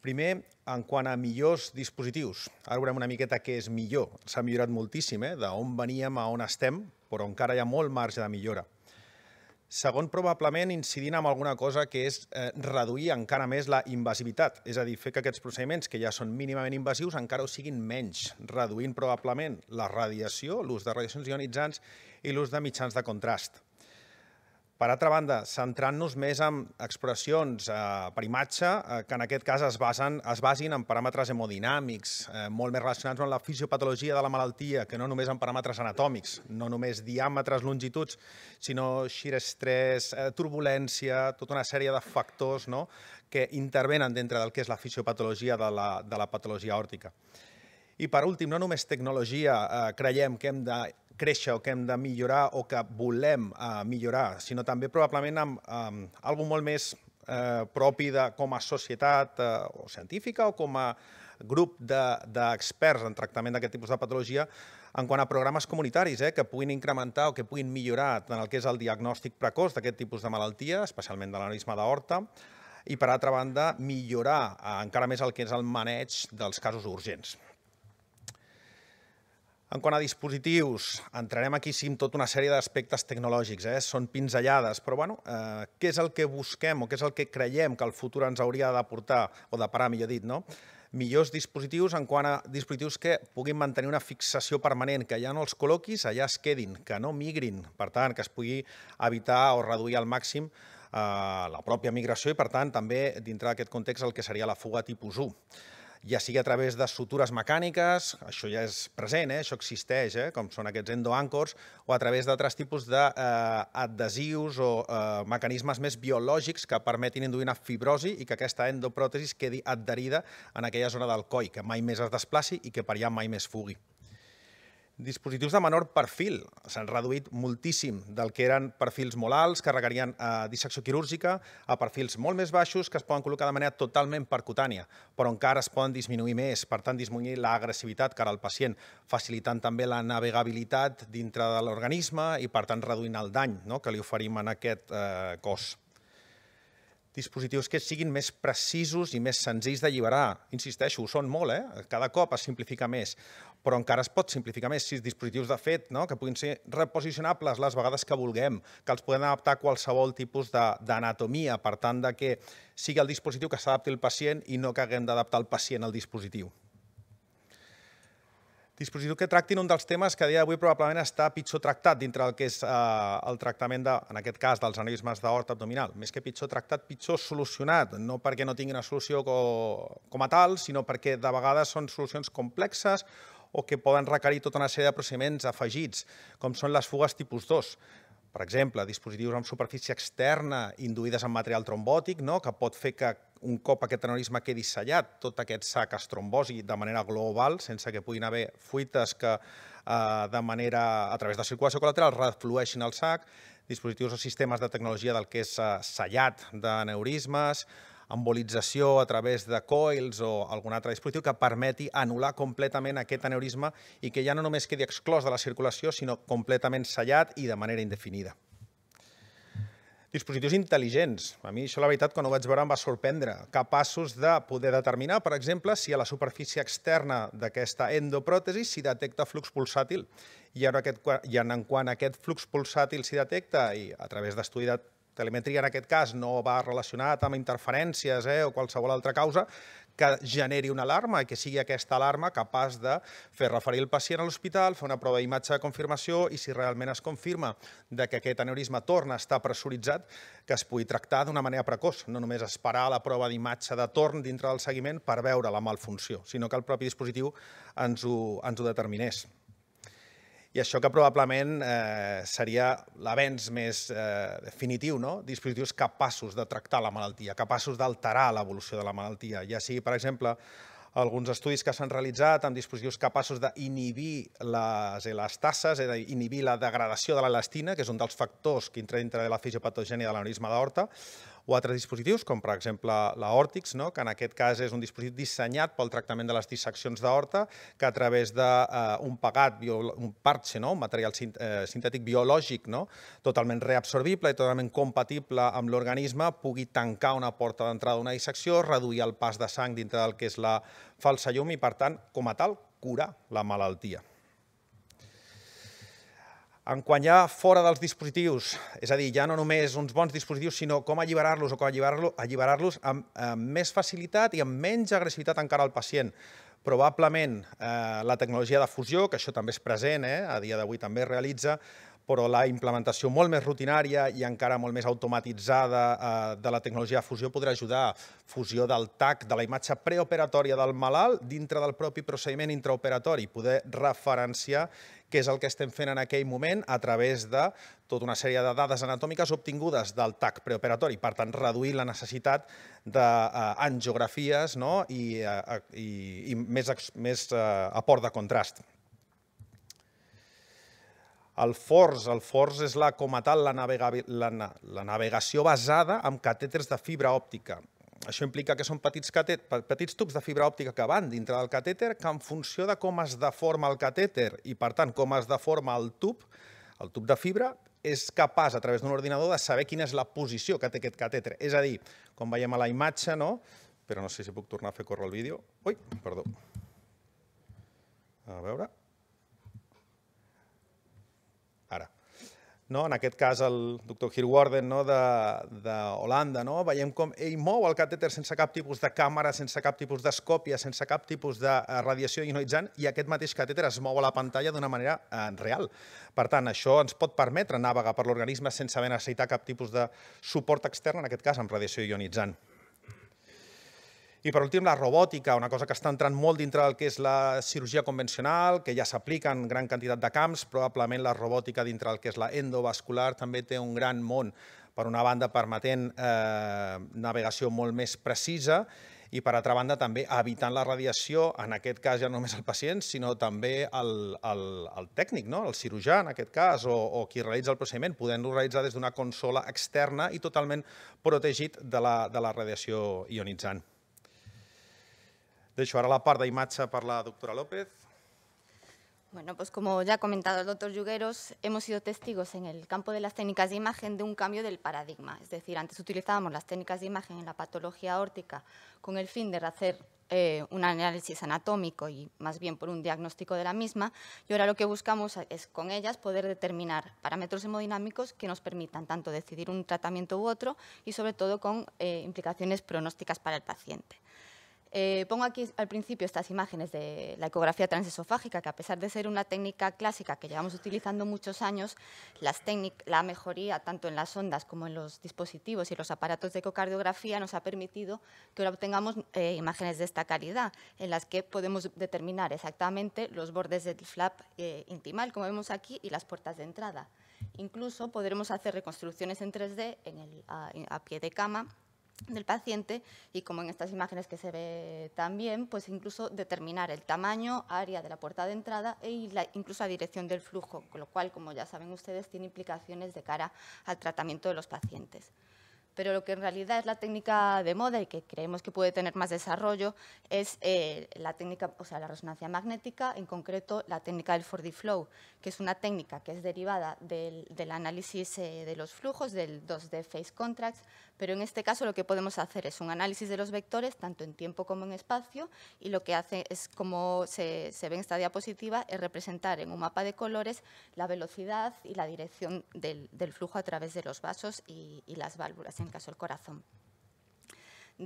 Primer, en quant a millors dispositius. Ara veurem una miqueta què és millor. S'ha millorat moltíssim, eh? d'on veníem a on estem, però encara hi ha molt marge de millora. Segon, probablement incidint en alguna cosa que és eh, reduir encara més la invasivitat, és a dir, fer que aquests procediments que ja són mínimament invasius encara ho siguin menys, reduint probablement la radiació, l'ús de radiacions ionitzants i l'ús de mitjans de contrast. Per altra banda, centrant-nos més en exploracions eh, per imatge, eh, que en aquest cas es, basen, es basin en paràmetres hemodinàmics, eh, molt més relacionats amb la fisiopatologia de la malaltia, que no només en paràmetres anatòmics, no només diàmetres, longituds, sinó xirestrès, eh, turbulència, tota una sèrie de factors no?, que intervenen dintre del que és la fisiopatologia de la, de la patologia òrtica. I per últim, no només tecnologia eh, creiem que hem de créixer o que hem de millorar o que volem eh, millorar, sinó també probablement amb, amb alguna molt més eh, propi de, com a societat eh, o científica o com a grup d'experts de, en tractament d'aquest tipus de patologia en quant a programes comunitaris eh, que puguin incrementar o que puguin millorar tant el que és el diagnòstic precoç d'aquest tipus de malaltia, especialment de l'aneurisma d'horta, i per altra banda millorar eh, encara més el que és el maneig dels casos urgents. En quant a dispositius, entrarem aquí sí amb tota una sèrie d'aspectes tecnològics, eh? són pinzellades, però bueno, eh, què és el que busquem o què és el que creiem que el futur ens hauria de portar, o de parar, millor dit, no? millors dispositius en quant a dispositius que puguin mantenir una fixació permanent, que ja no els col·loquis, allà es quedin, que no migrin, per tant, que es pugui evitar o reduir al màxim eh, la pròpia migració i, per tant, també dintre d'aquest context el que seria la fuga tipus 1 ja sigui a través de sutures mecàniques, això ja és present, eh? això existeix, eh? com són aquests endoàncors, o a través d'altres tipus d'adhesius eh, o eh, mecanismes més biològics que permetin induir una fibrosi i que aquesta endopròtesi quedi adherida en aquella zona del coll, que mai més es desplaci i que per allà mai més fugui dispositius de menor perfil. S'han reduït moltíssim del que eren perfils molt alts, que requerien eh, dissecció quirúrgica, a perfils molt més baixos que es poden col·locar de manera totalment percutània, però encara es poden disminuir més, per tant, disminuir l'agressivitat cara al pacient, facilitant també la navegabilitat dintre de l'organisme i, per tant, reduint el dany no?, que li oferim en aquest eh, cos dispositius que siguin més precisos i més senzills d'alliberar. Insisteixo, ho són molt, eh? cada cop es simplifica més però encara es pot simplificar més. Sis dispositius de fet no? que puguin ser reposicionables les vegades que vulguem, que els podem adaptar a qualsevol tipus d'anatomia, per tant, de que sigui el dispositiu que s'adapti al pacient i no que haguem d'adaptar el pacient al dispositiu dispositiu que tractin un dels temes que a dia d'avui probablement està pitjor tractat dintre del que és eh, el tractament, de, en aquest cas, dels aneurismes d'aorta abdominal. Més que pitjor tractat, pitjor solucionat, no perquè no tinguin una solució com, com a tal, sinó perquè de vegades són solucions complexes o que poden requerir tota una sèrie de procediments afegits, com són les fugues tipus 2, per exemple, dispositius amb superfície externa induïdes en material trombòtic, no? que pot fer que un cop aquest aneurisma quedi sellat, tot aquest sac es trombosi de manera global, sense que puguin haver fuites que eh, de manera, a través de circulació col·lateral reflueixin al sac, dispositius o sistemes de tecnologia del que és eh, sellat d'aneurismes, de embolització a través de coils o algun altre dispositiu que permeti anul·lar completament aquest aneurisma i que ja no només quedi exclòs de la circulació, sinó completament sellat i de manera indefinida. Dispositius intel·ligents. A mi això, la veritat, quan ho vaig veure em va sorprendre. Capaços de poder determinar, per exemple, si a la superfície externa d'aquesta endopròtesi s'hi detecta flux pulsàtil. I, ara aquest, i en quant aquest flux pulsàtil s'hi detecta, i a través d'estudi de telemetria en aquest cas no va relacionat amb interferències eh, o qualsevol altra causa, que generi una alarma i que sigui aquesta alarma capaç de fer referir el pacient a l'hospital, fer una prova d'imatge de confirmació i si realment es confirma de que aquest aneurisma torna a estar pressuritzat, que es pugui tractar d'una manera precoç, no només esperar la prova d'imatge de torn dintre del seguiment per veure la malfunció, sinó que el propi dispositiu ens ho, ens ho determinés. I això que probablement eh, seria l'avenç més eh, definitiu, no? dispositius capaços de tractar la malaltia, capaços d'alterar l'evolució de la malaltia, ja sigui, per exemple, alguns estudis que s'han realitzat amb dispositius capaços d'inhibir les elastases, és a dir, inhibir la degradació de l'elastina, que és un dels factors que entra dintre de la fisiopatogènia de l'aneurisma d'aorta, o altres dispositius, com per exemple l'Hortix, no? que en aquest cas és un dispositiu dissenyat pel tractament de les disseccions d'horta, que a través d'un eh, pagat, un parche, no? un material eh, sintètic biològic, no? totalment reabsorbible i totalment compatible amb l'organisme, pugui tancar una porta d'entrada d'una dissecció, reduir el pas de sang dintre del que és la falsa llum i, per tant, com a tal, curar la malaltia en guanyar fora dels dispositius, és a dir, ja no només uns bons dispositius, sinó com alliberar-los o com alliberar-los alliberar, amb, amb més facilitat i amb menys agressivitat encara al pacient. Probablement eh, la tecnologia de fusió, que això també és present, eh, a dia d'avui també es realitza, però la implementació molt més rutinària i encara molt més automatitzada eh, de la tecnologia de fusió podrà ajudar a fusió del TAC, de la imatge preoperatòria del malalt, dintre del propi procediment intraoperatori, poder referenciar què és el que estem fent en aquell moment a través de tota una sèrie de dades anatòmiques obtingudes del TAC preoperatori, per tant, reduir la necessitat d'angiografies eh, no? I, eh, i, i més, més eh, aport de contrast. El Force, el Force és la, com a tal la, navega, la, la navegació basada en catèters de fibra òptica. Això implica que són petits, catét, petits tubs de fibra òptica que van dintre del catèter que en funció de com es deforma el catèter i, per tant, com es deforma el tub, el tub de fibra, és capaç, a través d'un ordinador, de saber quina és la posició que té aquest catèter. És a dir, com veiem a la imatge, no? però no sé si puc tornar a fer córrer el vídeo. Ui, perdó. A veure... no? en aquest cas el doctor Hirwarden no? de, de Holanda, no? veiem com ell mou el catèter sense cap tipus de càmera, sense cap tipus d'escòpia, sense cap tipus de eh, radiació ionitzant i aquest mateix catèter es mou a la pantalla d'una manera eh, real. Per tant, això ens pot permetre navegar per l'organisme sense haver necessitat cap tipus de suport extern, en aquest cas amb radiació ionitzant. I per últim, la robòtica, una cosa que està entrant molt dintre del que és la cirurgia convencional, que ja s'aplica en gran quantitat de camps, probablement la robòtica dintre del que és la endovascular també té un gran món, per una banda permetent eh, navegació molt més precisa i per altra banda també evitant la radiació, en aquest cas ja no només al pacient, sinó també al, al, al tècnic, no? el cirurgià en aquest cas, o, o qui realitza el procediment, podent-lo realitzar des d'una consola externa i totalment protegit de la, de la radiació ionitzant. Hecho ahora la y macha para la doctora López. Bueno, pues como ya ha comentado el doctor Yugueros, hemos sido testigos en el campo de las técnicas de imagen de un cambio del paradigma. Es decir, antes utilizábamos las técnicas de imagen en la patología órtica con el fin de hacer eh, un análisis anatómico y más bien por un diagnóstico de la misma. Y ahora lo que buscamos es con ellas poder determinar parámetros hemodinámicos que nos permitan tanto decidir un tratamiento u otro y sobre todo con eh, implicaciones pronósticas para el paciente. Eh, pongo aquí al principio estas imágenes de la ecografía transesofágica, que a pesar de ser una técnica clásica que llevamos utilizando muchos años, la mejoría tanto en las ondas como en los dispositivos y los aparatos de ecocardiografía nos ha permitido que ahora obtengamos eh, imágenes de esta calidad, en las que podemos determinar exactamente los bordes del flap eh, intimal, como vemos aquí, y las puertas de entrada. Incluso podremos hacer reconstrucciones en 3D a pie de cama del paciente y como en estas imágenes que se ve también, pues incluso determinar el tamaño, área de la puerta de entrada e incluso la dirección del flujo, con lo cual, como ya saben ustedes, tiene implicaciones de cara al tratamiento de los pacientes. Pero lo que en realidad es la técnica de moda y que creemos que puede tener más desarrollo es eh, la técnica, o sea, la resonancia magnética, en concreto la técnica del 4D Flow, que es una técnica que es derivada del, análisis eh, de los flujos, del 2D Phase Contracts, pero en este caso lo que podemos hacer es un análisis de los vectores, tanto en tiempo como en espacio, y lo que hace es, como se, ve en esta diapositiva, es representar en un mapa de colores la velocidad y la dirección del, flujo a través de los vasos y, las válvulas, en caso del corazón.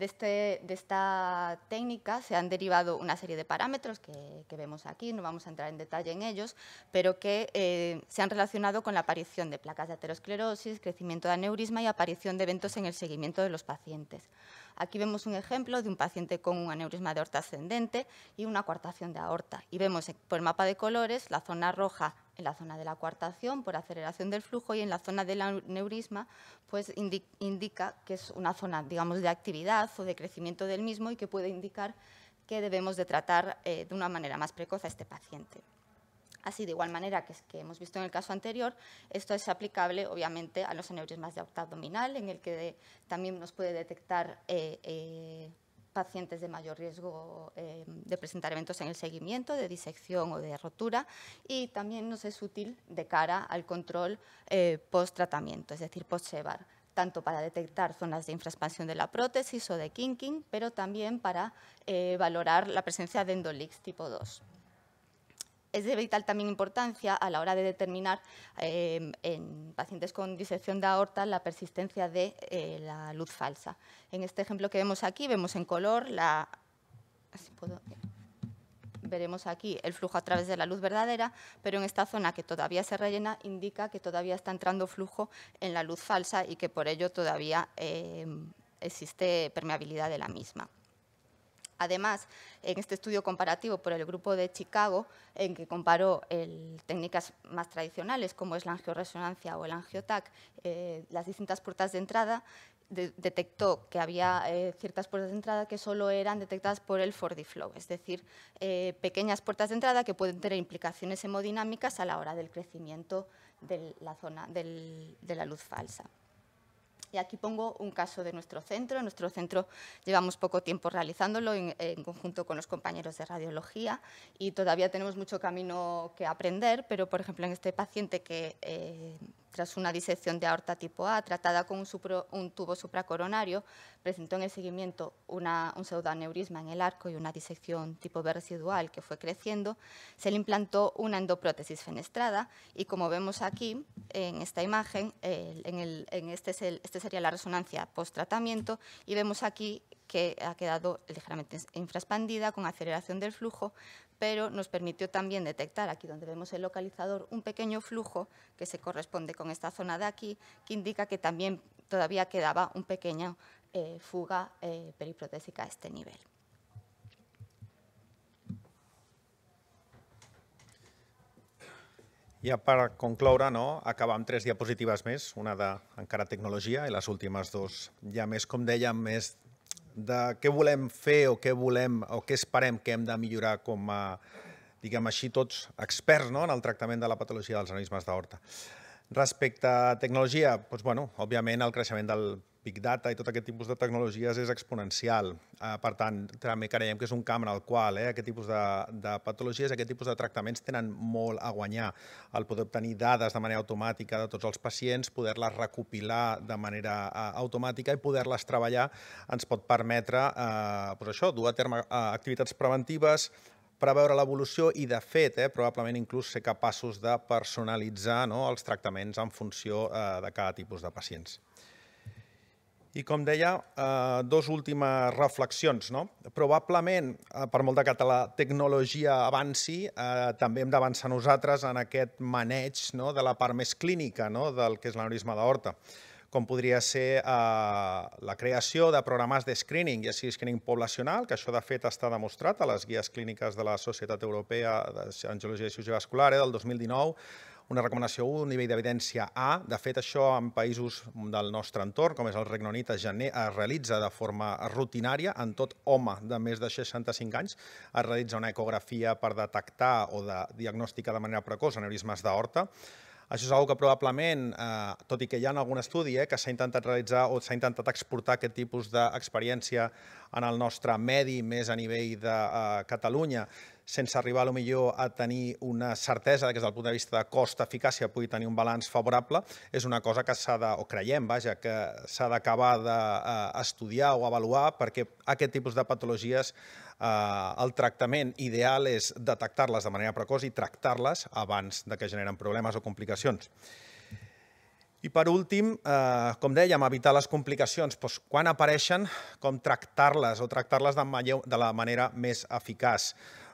Este, de, esta técnica se han derivado una serie de parámetros que, vemos aquí, no vamos a entrar en detalle en ellos, pero que eh, se han relacionado con la aparición de placas de aterosclerosis, crecimiento de aneurisma y aparición de eventos en el seguimiento de los pacientes. Aquí vemos un ejemplo de un paciente con un aneurisma de aorta ascendente y una coartación de aorta. Y vemos por el mapa de colores la zona roja en la zona de la coartación por aceleración del flujo y en la zona del aneurisma, pues indica que es una zona, digamos, de actividad o de crecimiento del mismo y que puede indicar que debemos de tratar eh, de una manera más precoz a este paciente. Así, de igual manera que, hemos visto en el caso anterior, esto es aplicable, obviamente, a los aneurismas de octa abdominal, en el que también nos puede detectar eh, eh, pacientes de mayor riesgo eh, de presentar eventos en el seguimiento, de disección o de rotura, y también nos es útil de cara al control eh, post-tratamiento, es decir, post-SEVAR, tanto para detectar zonas de infraspansión de la prótesis o de kinking, pero también para eh, valorar la presencia de endolix tipo 2 es de vital también importancia a la hora de determinar em, en pacientes con disección de aorta la persistencia de eh, la luz falsa. En este ejemplo que vemos aquí, vemos en color la... Ah, veremos aquí el flujo a través de la luz verdadera, pero en esta zona que todavía se rellena indica que todavía está entrando flujo en la luz falsa y que por ello todavía em, existe permeabilidad de la misma. Además, en este estudio comparativo por el grupo de Chicago, en que comparó técnicas más tradicionales como es la angioresonancia o el angiotac, eh, las distintas puertas de entrada, detectó que había eh, ciertas puertas de entrada que solo eran detectadas por el 4D flow, es decir, eh, pequeñas puertas de entrada que pueden tener implicaciones hemodinámicas a la hora del crecimiento de la zona de la luz falsa. Y aquí pongo un caso de nuestro centro. En nuestro centro llevamos poco tiempo realizándolo en, conjunto con los compañeros de radiología y todavía tenemos mucho camino que aprender, pero por ejemplo en este paciente que eh, tras una disección de aorta tipo A tratada con un, tubo supracoronario, presentó en el seguimiento un pseudoaneurisma en el arco y una disección tipo B residual que fue creciendo, se le implantó una endoprótesis fenestrada y como vemos aquí en esta imagen, en, este, este sería la resonancia post-tratamiento y vemos aquí que ha quedado ligeramente infraspandida con aceleración del flujo, pero nos permitió también detectar aquí donde vemos el localizador un pequeño flujo que se corresponde con esta zona de aquí, que indica que también todavía quedaba un pequeño eh, fuga eh, periprotésica a este nivel. Ya para concluir no, acaban tres diapositivas más una de encara tecnología y las últimas dos ya más como decían más de què volem fer o què volem o què esperem que hem de millorar com a, diguem així, tots experts no? en el tractament de la patologia dels organismes d'horta. De Respecte a tecnologia, doncs, bueno, òbviament el creixement del Big Data i tot aquest tipus de tecnologies és exponencial. Eh, per tant, també creiem que és un camp en el qual eh, aquest tipus de, de patologies, aquest tipus de tractaments tenen molt a guanyar. El poder obtenir dades de manera automàtica de tots els pacients, poder-les recopilar de manera eh, automàtica i poder-les treballar ens pot permetre eh, doncs això, dur a terme eh, activitats preventives, preveure l'evolució i, de fet, eh, probablement inclús ser capaços de personalitzar no, els tractaments en funció eh, de cada tipus de pacients. I com deia, eh, dos últimes reflexions. No? Probablement, eh, per molt que la tecnologia avanci, eh, també hem d'avançar nosaltres en aquest maneig no? de la part més clínica no? del que és l'aneurisma d'aorta. horta com podria ser eh, la creació de programes de screening, ja sigui screening poblacional, que això de fet està demostrat a les guies clíniques de la Societat Europea d'Angiologia i Cirurgia Vascular eh, del 2019, una recomanació 1, nivell d'evidència A. De fet, això en països del nostre entorn, com és el Regne Unit, es, gener, es realitza de forma rutinària en tot home de més de 65 anys. Es realitza una ecografia per detectar o de diagnòstica de manera precoç aneurismes d'aorta. Això és una que probablement, eh, tot i que hi ha algun estudi eh, que s'ha intentat realitzar o s'ha intentat exportar aquest tipus d'experiència en el nostre medi, més a nivell de eh, Catalunya, sense arribar a lo millor a tenir una certesa que des del punt de vista de cost-eficàcia pugui tenir un balanç favorable, és una cosa que s'ha de, o creiem, vaja, que s'ha d'acabar d'estudiar eh, o avaluar perquè aquest tipus de patologies eh, el tractament ideal és detectar-les de manera precoç i tractar-les abans de que generen problemes o complicacions. I per últim, eh, com dèiem, evitar les complicacions. Doncs quan apareixen, com tractar-les o tractar-les de, de la manera més eficaç.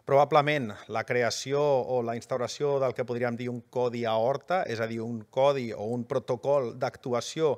Probablement la creació o la instauració del que podríem dir un codi a horta, és a dir, un codi o un protocol d'actuació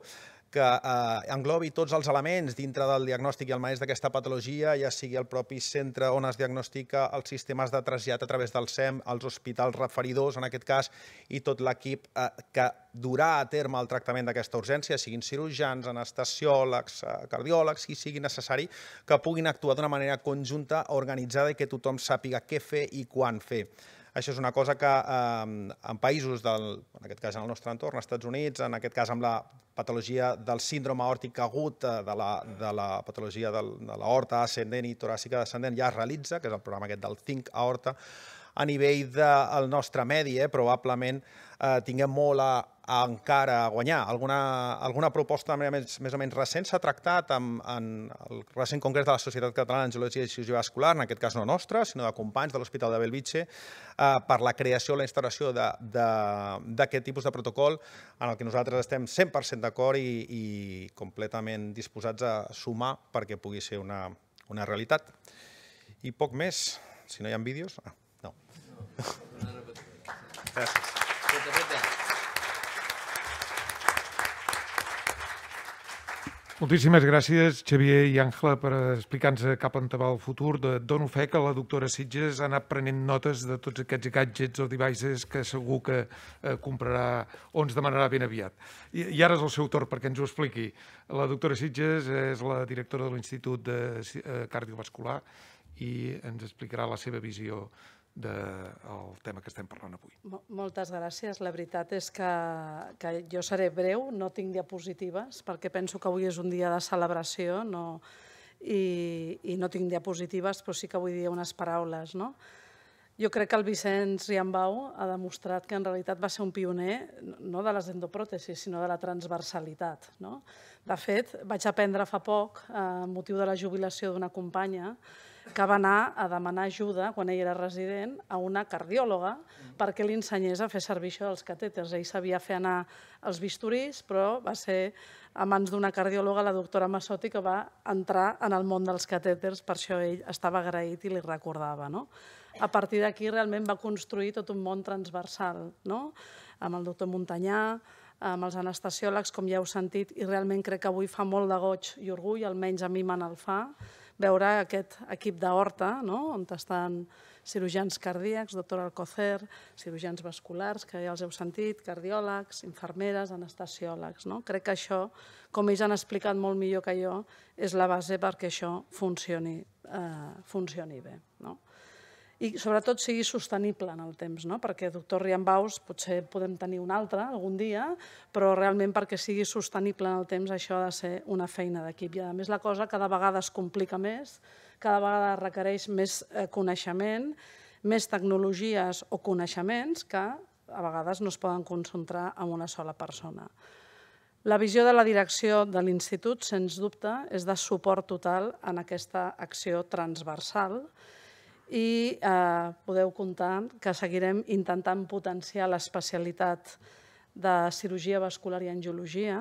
que eh, englobi tots els elements dintre del diagnòstic i el maneig d'aquesta patologia, ja sigui el propi centre on es diagnostica, els sistemes de trasllat a través del SEM, els hospitals referidors, en aquest cas, i tot l'equip eh, que durà a terme el tractament d'aquesta urgència, siguin cirurgians, anestesiòlegs, eh, cardiòlegs, qui sigui necessari, que puguin actuar d'una manera conjunta, organitzada i que tothom sàpiga què fer i quan fer. Això és una cosa que eh, en països, del, en aquest cas en el nostre entorn, als Estats Units, en aquest cas amb la patologia del síndrome aòrtic agut, eh, de la, de la patologia del, de l'aorta ascendent i toràcica descendent, ja es realitza, que és el programa aquest del Think Aorta, a nivell del nostre medi, eh, probablement Eh, tinguem molt a, a encara a guanyar. Alguna, alguna proposta més, més o menys recent s'ha tractat amb, en el recent congrés de la Societat Catalana d'Angiologia i Cirurgia Vascular, en aquest cas no nostra, sinó de companys de l'Hospital de Belvitge, eh, per la creació o la instauració d'aquest tipus de protocol en el que nosaltres estem 100% d'acord i, i completament disposats a sumar perquè pugui ser una, una realitat. I poc més, si no hi ha vídeos... Ah, no. Gràcies. Moltíssimes gràcies, Xavier i Àngela, per explicar-nos cap on va el futur. De dono fe que la doctora Sitges ha anat prenent notes de tots aquests gadgets o devices que segur que eh, comprarà o ens demanarà ben aviat. I, I ara és el seu torn perquè ens ho expliqui. La doctora Sitges és la directora de l'Institut de eh, Cardiovascular i ens explicarà la seva visió del de tema que estem parlant avui. Moltes gràcies. La veritat és que, que jo seré breu, no tinc diapositives, perquè penso que avui és un dia de celebració no, i, i no tinc diapositives, però sí que vull dir unes paraules. No? Jo crec que el Vicenç Riambau ha demostrat que en realitat va ser un pioner no de les endopròtesis, sinó de la transversalitat. No? De fet, vaig aprendre fa poc, eh, a motiu de la jubilació d'una companya, que va anar a demanar ajuda, quan ell era resident, a una cardiòloga mm. perquè li ensenyés a fer servir això dels catèters. Ell sabia fer anar els bisturís, però va ser a mans d'una cardiòloga, la doctora Massotti, que va entrar en el món dels catèters, per això ell estava agraït i li recordava. No? A partir d'aquí realment va construir tot un món transversal, no? amb el doctor Montanyà, amb els anestesiòlegs, com ja heu sentit, i realment crec que avui fa molt de goig i orgull, almenys a mi me n'el fa, veure aquest equip d'Horta, no? on estan cirurgians cardíacs, doctor Alcocer, cirurgians vasculars, que ja els heu sentit, cardiòlegs, infermeres, anestesiòlegs. No? Crec que això, com ells han explicat molt millor que jo, és la base perquè això funcioni, eh, funcioni bé. No? i sobretot sigui sostenible en el temps, no? perquè doctor Riambaus potser podem tenir un altre algun dia, però realment perquè sigui sostenible en el temps això ha de ser una feina d'equip. I a més la cosa cada vegada es complica més, cada vegada requereix més eh, coneixement, més tecnologies o coneixements que a vegades no es poden concentrar en una sola persona. La visió de la direcció de l'Institut, sens dubte, és de suport total en aquesta acció transversal, i eh, podeu comptar que seguirem intentant potenciar l'especialitat de cirurgia vascular i angiologia.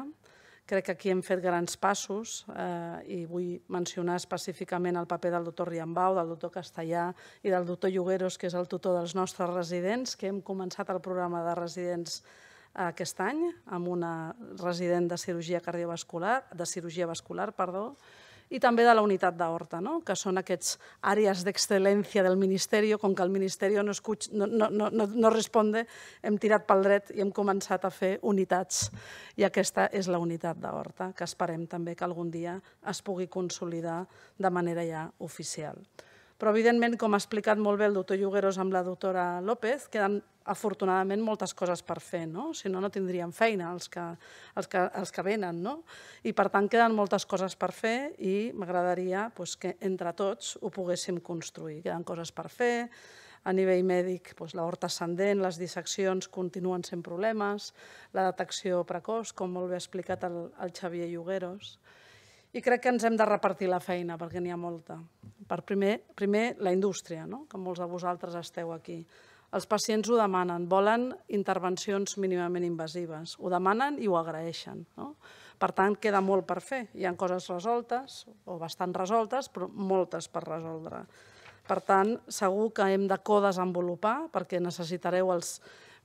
Crec que aquí hem fet grans passos eh, i vull mencionar específicament el paper del doctor Riambau, del doctor Castellà i del doctor Llogueros, que és el tutor dels nostres residents, que hem començat el programa de residents eh, aquest any amb una resident de cirurgia cardiovascular, de cirurgia vascular, perdó, i també de la unitat d'Horta, no? que són aquests àrees d'excel·lència del Ministeri, com que el Ministeri no, no, no, no, no responde, hem tirat pel dret i hem començat a fer unitats. I aquesta és la unitat d'Horta, que esperem també que algun dia es pugui consolidar de manera ja oficial. Però, evidentment, com ha explicat molt bé el doctor Llogueros amb la doctora López, queden afortunadament moltes coses per fer, no? Si no, no tindríem feina els que, els que, els que venen, no? I, per tant, queden moltes coses per fer i m'agradaria doncs, que entre tots ho poguéssim construir. Queden coses per fer, a nivell mèdic, doncs, la horta ascendent, les disseccions continuen sent problemes, la detecció precoç, com molt bé ha explicat el, el Xavier Llogueros, i crec que ens hem de repartir la feina, perquè n'hi ha molta. Per primer, primer, la indústria, no? que molts de vosaltres esteu aquí. Els pacients ho demanen, volen intervencions mínimament invasives. Ho demanen i ho agraeixen. No? Per tant, queda molt per fer. Hi han coses resoltes, o bastant resoltes, però moltes per resoldre. Per tant, segur que hem de co-desenvolupar, perquè necessitareu els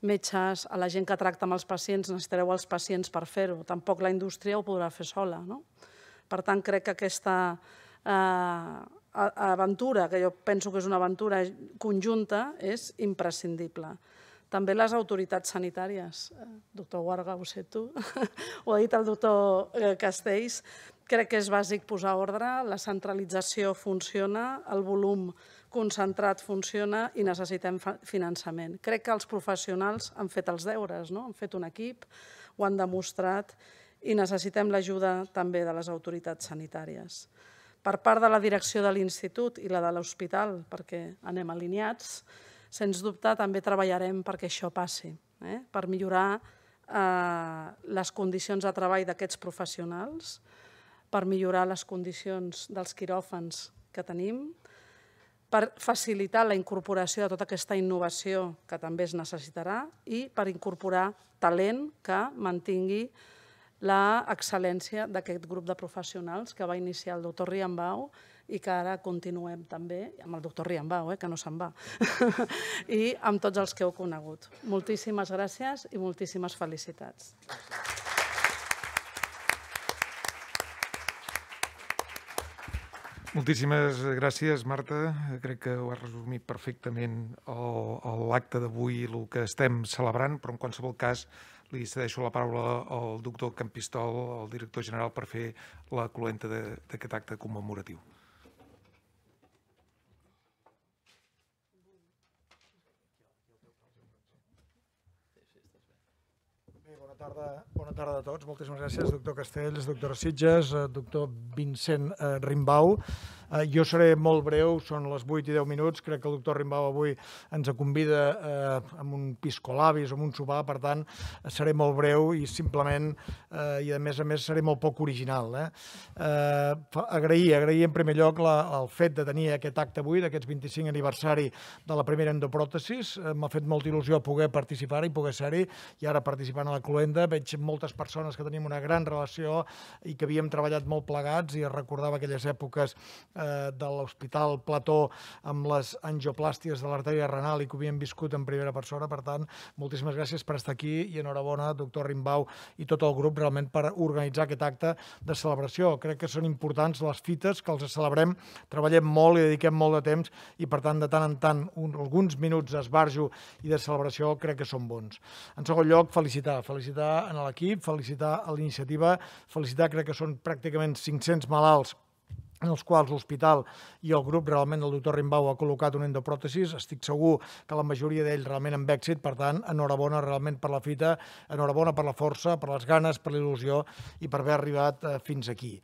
metges, a la gent que tracta amb els pacients, necessitareu els pacients per fer-ho. Tampoc la indústria ho podrà fer sola. No? Per tant, crec que aquesta eh, aventura, que jo penso que és una aventura conjunta, és imprescindible. També les autoritats sanitàries, eh, doctor Guarga, ho sé tu, ho ha dit el doctor eh, Castells, crec que és bàsic posar ordre, la centralització funciona, el volum concentrat funciona i necessitem finançament. Crec que els professionals han fet els deures, no? han fet un equip, ho han demostrat i necessitem l'ajuda també de les autoritats sanitàries. Per part de la direcció de l'Institut i la de l'Hospital, perquè anem alineats, sens dubte també treballarem perquè això passi, eh? per millorar eh, les condicions de treball d'aquests professionals, per millorar les condicions dels quiròfans que tenim, per facilitar la incorporació de tota aquesta innovació que també es necessitarà i per incorporar talent que mantingui la excel·lència d'aquest grup de professionals que va iniciar el doctor Riambau i que ara continuem també amb el doctor Riambau, eh, que no se'n va, i amb tots els que heu conegut. Moltíssimes gràcies i moltíssimes felicitats. Moltíssimes gràcies, Marta. Crec que ho has resumit perfectament l'acte d'avui i el que estem celebrant, però en qualsevol cas li cedeixo la paraula al doctor Campistol, al director general, per fer la cloenta d'aquest acte commemoratiu. tarda, bona tarda a tots. Moltíssimes gràcies, doctor Castells, doctora Sitges, eh, doctor Vincent eh, Rimbau. Eh, jo seré molt breu, són les 8 i 10 minuts, crec que el doctor Rimbau avui ens convida eh, amb un piscolabis, amb un sopar, per tant, seré molt breu i simplement, eh, i a més a més, seré molt poc original. Eh? Eh, agrair, agrair en primer lloc la, el fet de tenir aquest acte avui, d'aquests 25 aniversari de la primera endopròtesis. Eh, M'ha fet molta il·lusió poder participar i poder ser-hi, i ara participant a la Cluenda veig moltes persones que tenim una gran relació i que havíem treballat molt plegats i recordava aquelles èpoques eh, de l'Hospital Plató amb les angioplàsties de l'artèria renal i que ho havíem viscut en primera persona. Per tant, moltíssimes gràcies per estar aquí i enhorabona, doctor Rimbau i tot el grup, realment per organitzar aquest acte de celebració. Crec que són importants les fites que els celebrem, treballem molt i dediquem molt de temps i, per tant, de tant en tant, un, alguns minuts d'esbarjo i de celebració crec que són bons. En segon lloc, felicitar. Felicitar a l'equip, felicitar a l'iniciativa, felicitar crec que són pràcticament 500 malalts en els quals l'hospital i el grup realment el doctor Rimbau ha col·locat un endoprótesis. Estic segur que la majoria d'ells realment amb èxit, per tant, enhorabona realment per la fita, enhorabona per la força, per les ganes, per l'il·lusió i per haver arribat eh, fins aquí.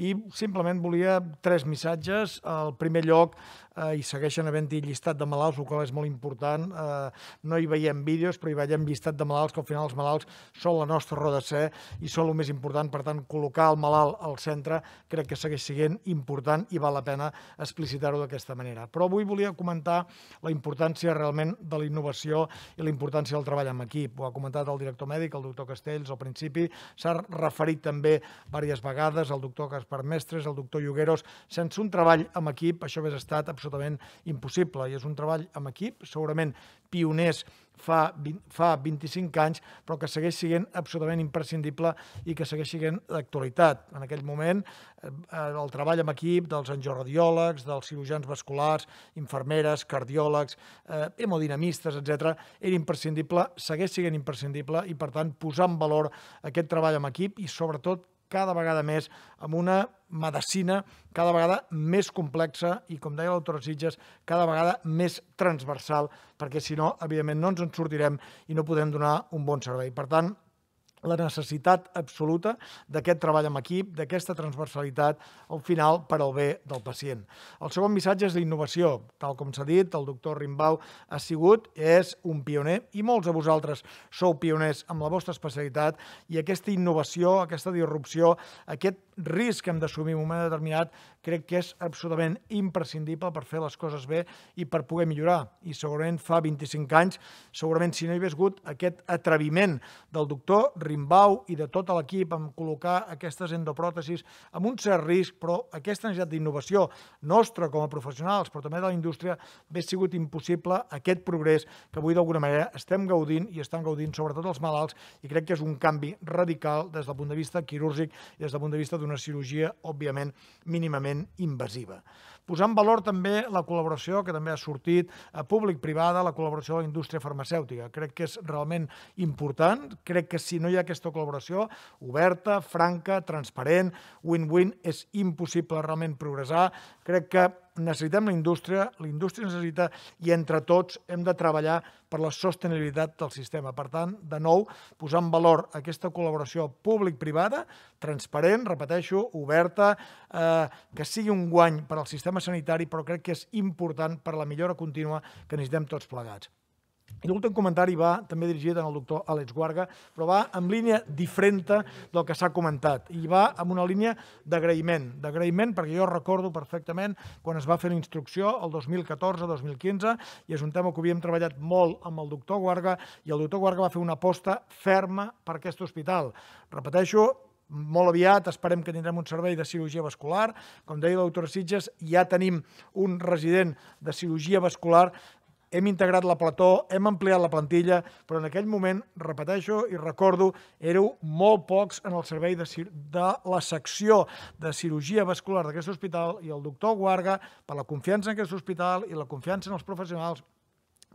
I simplement volia tres missatges. Al primer lloc, eh, i segueixen havent-hi llistat de malalts, el qual és molt important. Eh, no hi veiem vídeos, però hi veiem llistat de malalts, que al final els malalts són la nostra roda de ser i són el més important. Per tant, col·locar el malalt al centre crec que segueix sent important i val la pena explicitar-ho d'aquesta manera. Però avui volia comentar la importància realment de la innovació i la importància del treball en equip. Ho ha comentat el director mèdic, el doctor Castells, al principi. S'ha referit també diverses vegades el doctor Gaspar Mestres, el doctor Llogueros. Sense un treball en equip, això hauria estat absolutament absolutament impossible i és un treball amb equip, segurament pioners fa, 20, fa 25 anys, però que segueix sent absolutament imprescindible i que segueix sent d'actualitat. En aquell moment, eh, eh, el treball amb equip dels angioradiòlegs, dels cirurgians vasculars, infermeres, cardiòlegs, eh, hemodinamistes, etc, era imprescindible, segueix sent imprescindible i, per tant, posar en valor aquest treball amb equip i, sobretot, cada vegada més amb una medicina cada vegada més complexa i, com deia l'autora Sitges, cada vegada més transversal, perquè si no, evidentment, no ens en sortirem i no podem donar un bon servei. Per tant, la necessitat absoluta d'aquest treball en equip, d'aquesta transversalitat, al final, per al bé del pacient. El segon missatge és d'innovació. Tal com s'ha dit, el doctor Rimbau ha sigut, és un pioner, i molts de vosaltres sou pioners amb la vostra especialitat, i aquesta innovació, aquesta disrupció, aquest risc que hem d'assumir en un moment determinat crec que és absolutament imprescindible per fer les coses bé i per poder millorar. I segurament fa 25 anys, segurament si no hi hagués hagut aquest atreviment del doctor Rimbau i de tot l'equip en col·locar aquestes endopròtesis amb un cert risc, però aquesta necessitat d'innovació nostra com a professionals, però també de la indústria, hauria sigut impossible aquest progrés que avui d'alguna manera estem gaudint i estan gaudint sobretot els malalts i crec que és un canvi radical des del punt de vista quirúrgic i des del punt de vista d'una cirurgia, òbviament, mínimament invasiva. Posar en valor també la col·laboració que també ha sortit a eh, públic-privada, la col·laboració de la indústria farmacèutica. Crec que és realment important. Crec que si no hi ha aquesta col·laboració oberta, franca, transparent, win-win, és impossible realment progressar. Crec que necessitem la indústria, la indústria necessita i entre tots hem de treballar per la sostenibilitat del sistema. Per tant, de nou, posar en valor aquesta col·laboració públic-privada, transparent, repeteixo, oberta, eh, que sigui un guany per al sistema sistema sanitari, però crec que és important per la millora contínua que necessitem tots plegats. I l'últim comentari va també dirigit al doctor Àlex Guarga, però va en línia diferent del que s'ha comentat i va amb una línia d'agraïment, d'agraïment perquè jo recordo perfectament quan es va fer la instrucció el 2014-2015 i és un tema que havíem treballat molt amb el doctor Guarga i el doctor Guarga va fer una aposta ferma per aquest hospital. Repeteixo, molt aviat esperem que tindrem un servei de cirurgia vascular. Com deia la doctora Sitges, ja tenim un resident de cirurgia vascular hem integrat la plató, hem ampliat la plantilla, però en aquell moment, repeteixo i recordo, éreu molt pocs en el servei de, de la secció de cirurgia vascular d'aquest hospital i el doctor Guarga, per la confiança en aquest hospital i la confiança en els professionals,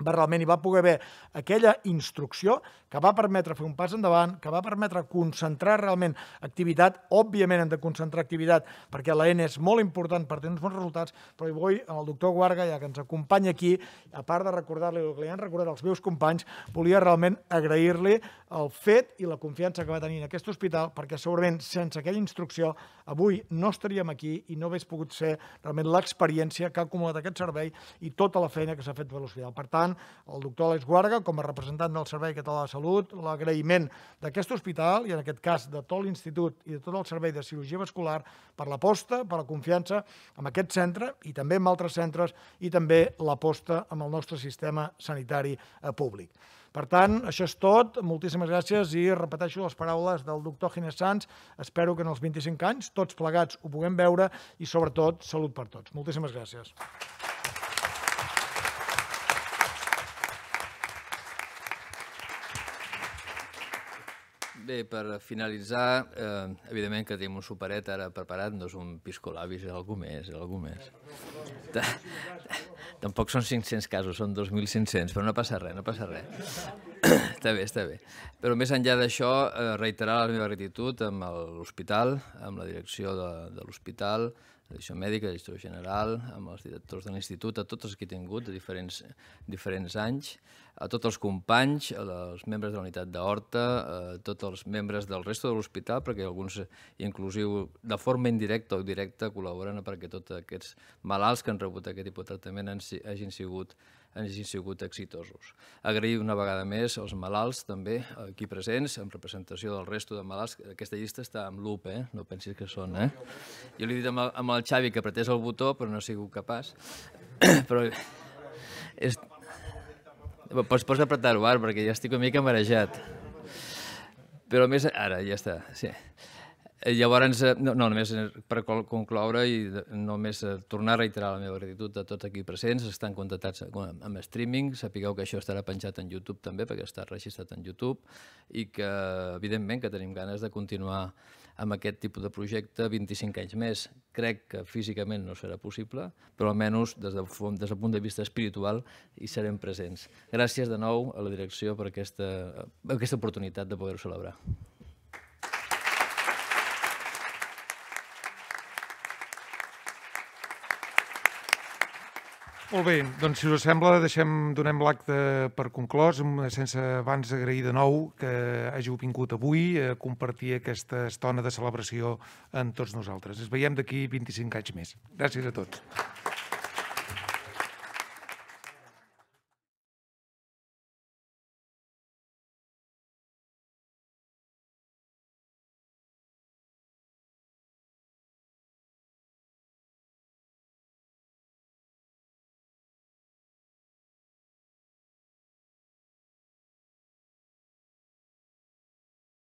realment hi va poder haver aquella instrucció que va permetre fer un pas endavant, que va permetre concentrar realment activitat. Òbviament hem de concentrar activitat perquè la N és molt important per tenir uns bons resultats, però hi vull, el doctor Guarga, ja que ens acompanya aquí, a part de recordar-li el que li han recordat els meus companys, volia realment agrair-li el fet i la confiança que va tenir en aquest hospital, perquè segurament sense aquella instrucció avui no estaríem aquí i no hagués pogut ser realment l'experiència que ha acumulat aquest servei i tota la feina que s'ha fet per l'hospital. Per tant, tant, el doctor Alex Guarga, com a representant del Servei Català de Salut, l'agraïment d'aquest hospital i, en aquest cas, de tot l'Institut i de tot el Servei de Cirurgia Vascular per l'aposta, per la confiança en aquest centre i també en altres centres i també l'aposta amb el nostre sistema sanitari eh, públic. Per tant, això és tot. Moltíssimes gràcies i repeteixo les paraules del doctor Ginés Sanz. Espero que en els 25 anys tots plegats ho puguem veure i, sobretot, salut per tots. Moltíssimes gràcies. Bé, per finalitzar, eh, evidentment que tenim un superet ara preparat, no és un piscolabis, és algú més, és algú més. Tampoc són 500 casos, són 2.500, però no passa res, no passa res. està bé, està bé. Però més enllà d'això, eh, reiterar la meva gratitud amb l'hospital, amb la direcció de, de l'hospital, direcció mèdica, de direcció general, amb els directors de l'institut, a tots els que he tingut de diferents, diferents anys, a tots els companys, als membres de la unitat d'Horta, a tots els membres del resto de l'hospital, perquè alguns, inclusiu, de forma indirecta o directa, col·laboren perquè tots aquests malalts que han rebut aquest tipus de tractament han, hagin sigut hagin sigut exitosos. Agrair una vegada més als malalts també aquí presents, en representació del resto de malalts. Aquesta llista està amb loop, eh? no pensis que són. Eh? Jo li he dit amb el, Xavi que apretés el botó, però no ha sigut capaç. però és... Pots, pots apretar-ho, perquè ja estic una mica marejat. Però més... Ara, ja està, sí. Eh, llavors, eh, no, no només per concloure i només eh, tornar a reiterar la meva gratitud a tots aquí presents, estan contactats amb streaming, sapigueu que això estarà penjat en YouTube també, perquè està registrat en YouTube, i que, evidentment, que tenim ganes de continuar amb aquest tipus de projecte 25 anys més. Crec que físicament no serà possible, però almenys des del, des del punt de vista espiritual hi serem presents. Gràcies de nou a la direcció per aquesta, aquesta oportunitat de poder-ho celebrar. Molt bé, doncs si us sembla deixem, donem l'acte per conclòs, sense abans agrair de nou que hàgiu vingut avui a compartir aquesta estona de celebració amb tots nosaltres. Ens veiem d'aquí 25 anys més. Gràcies a tots.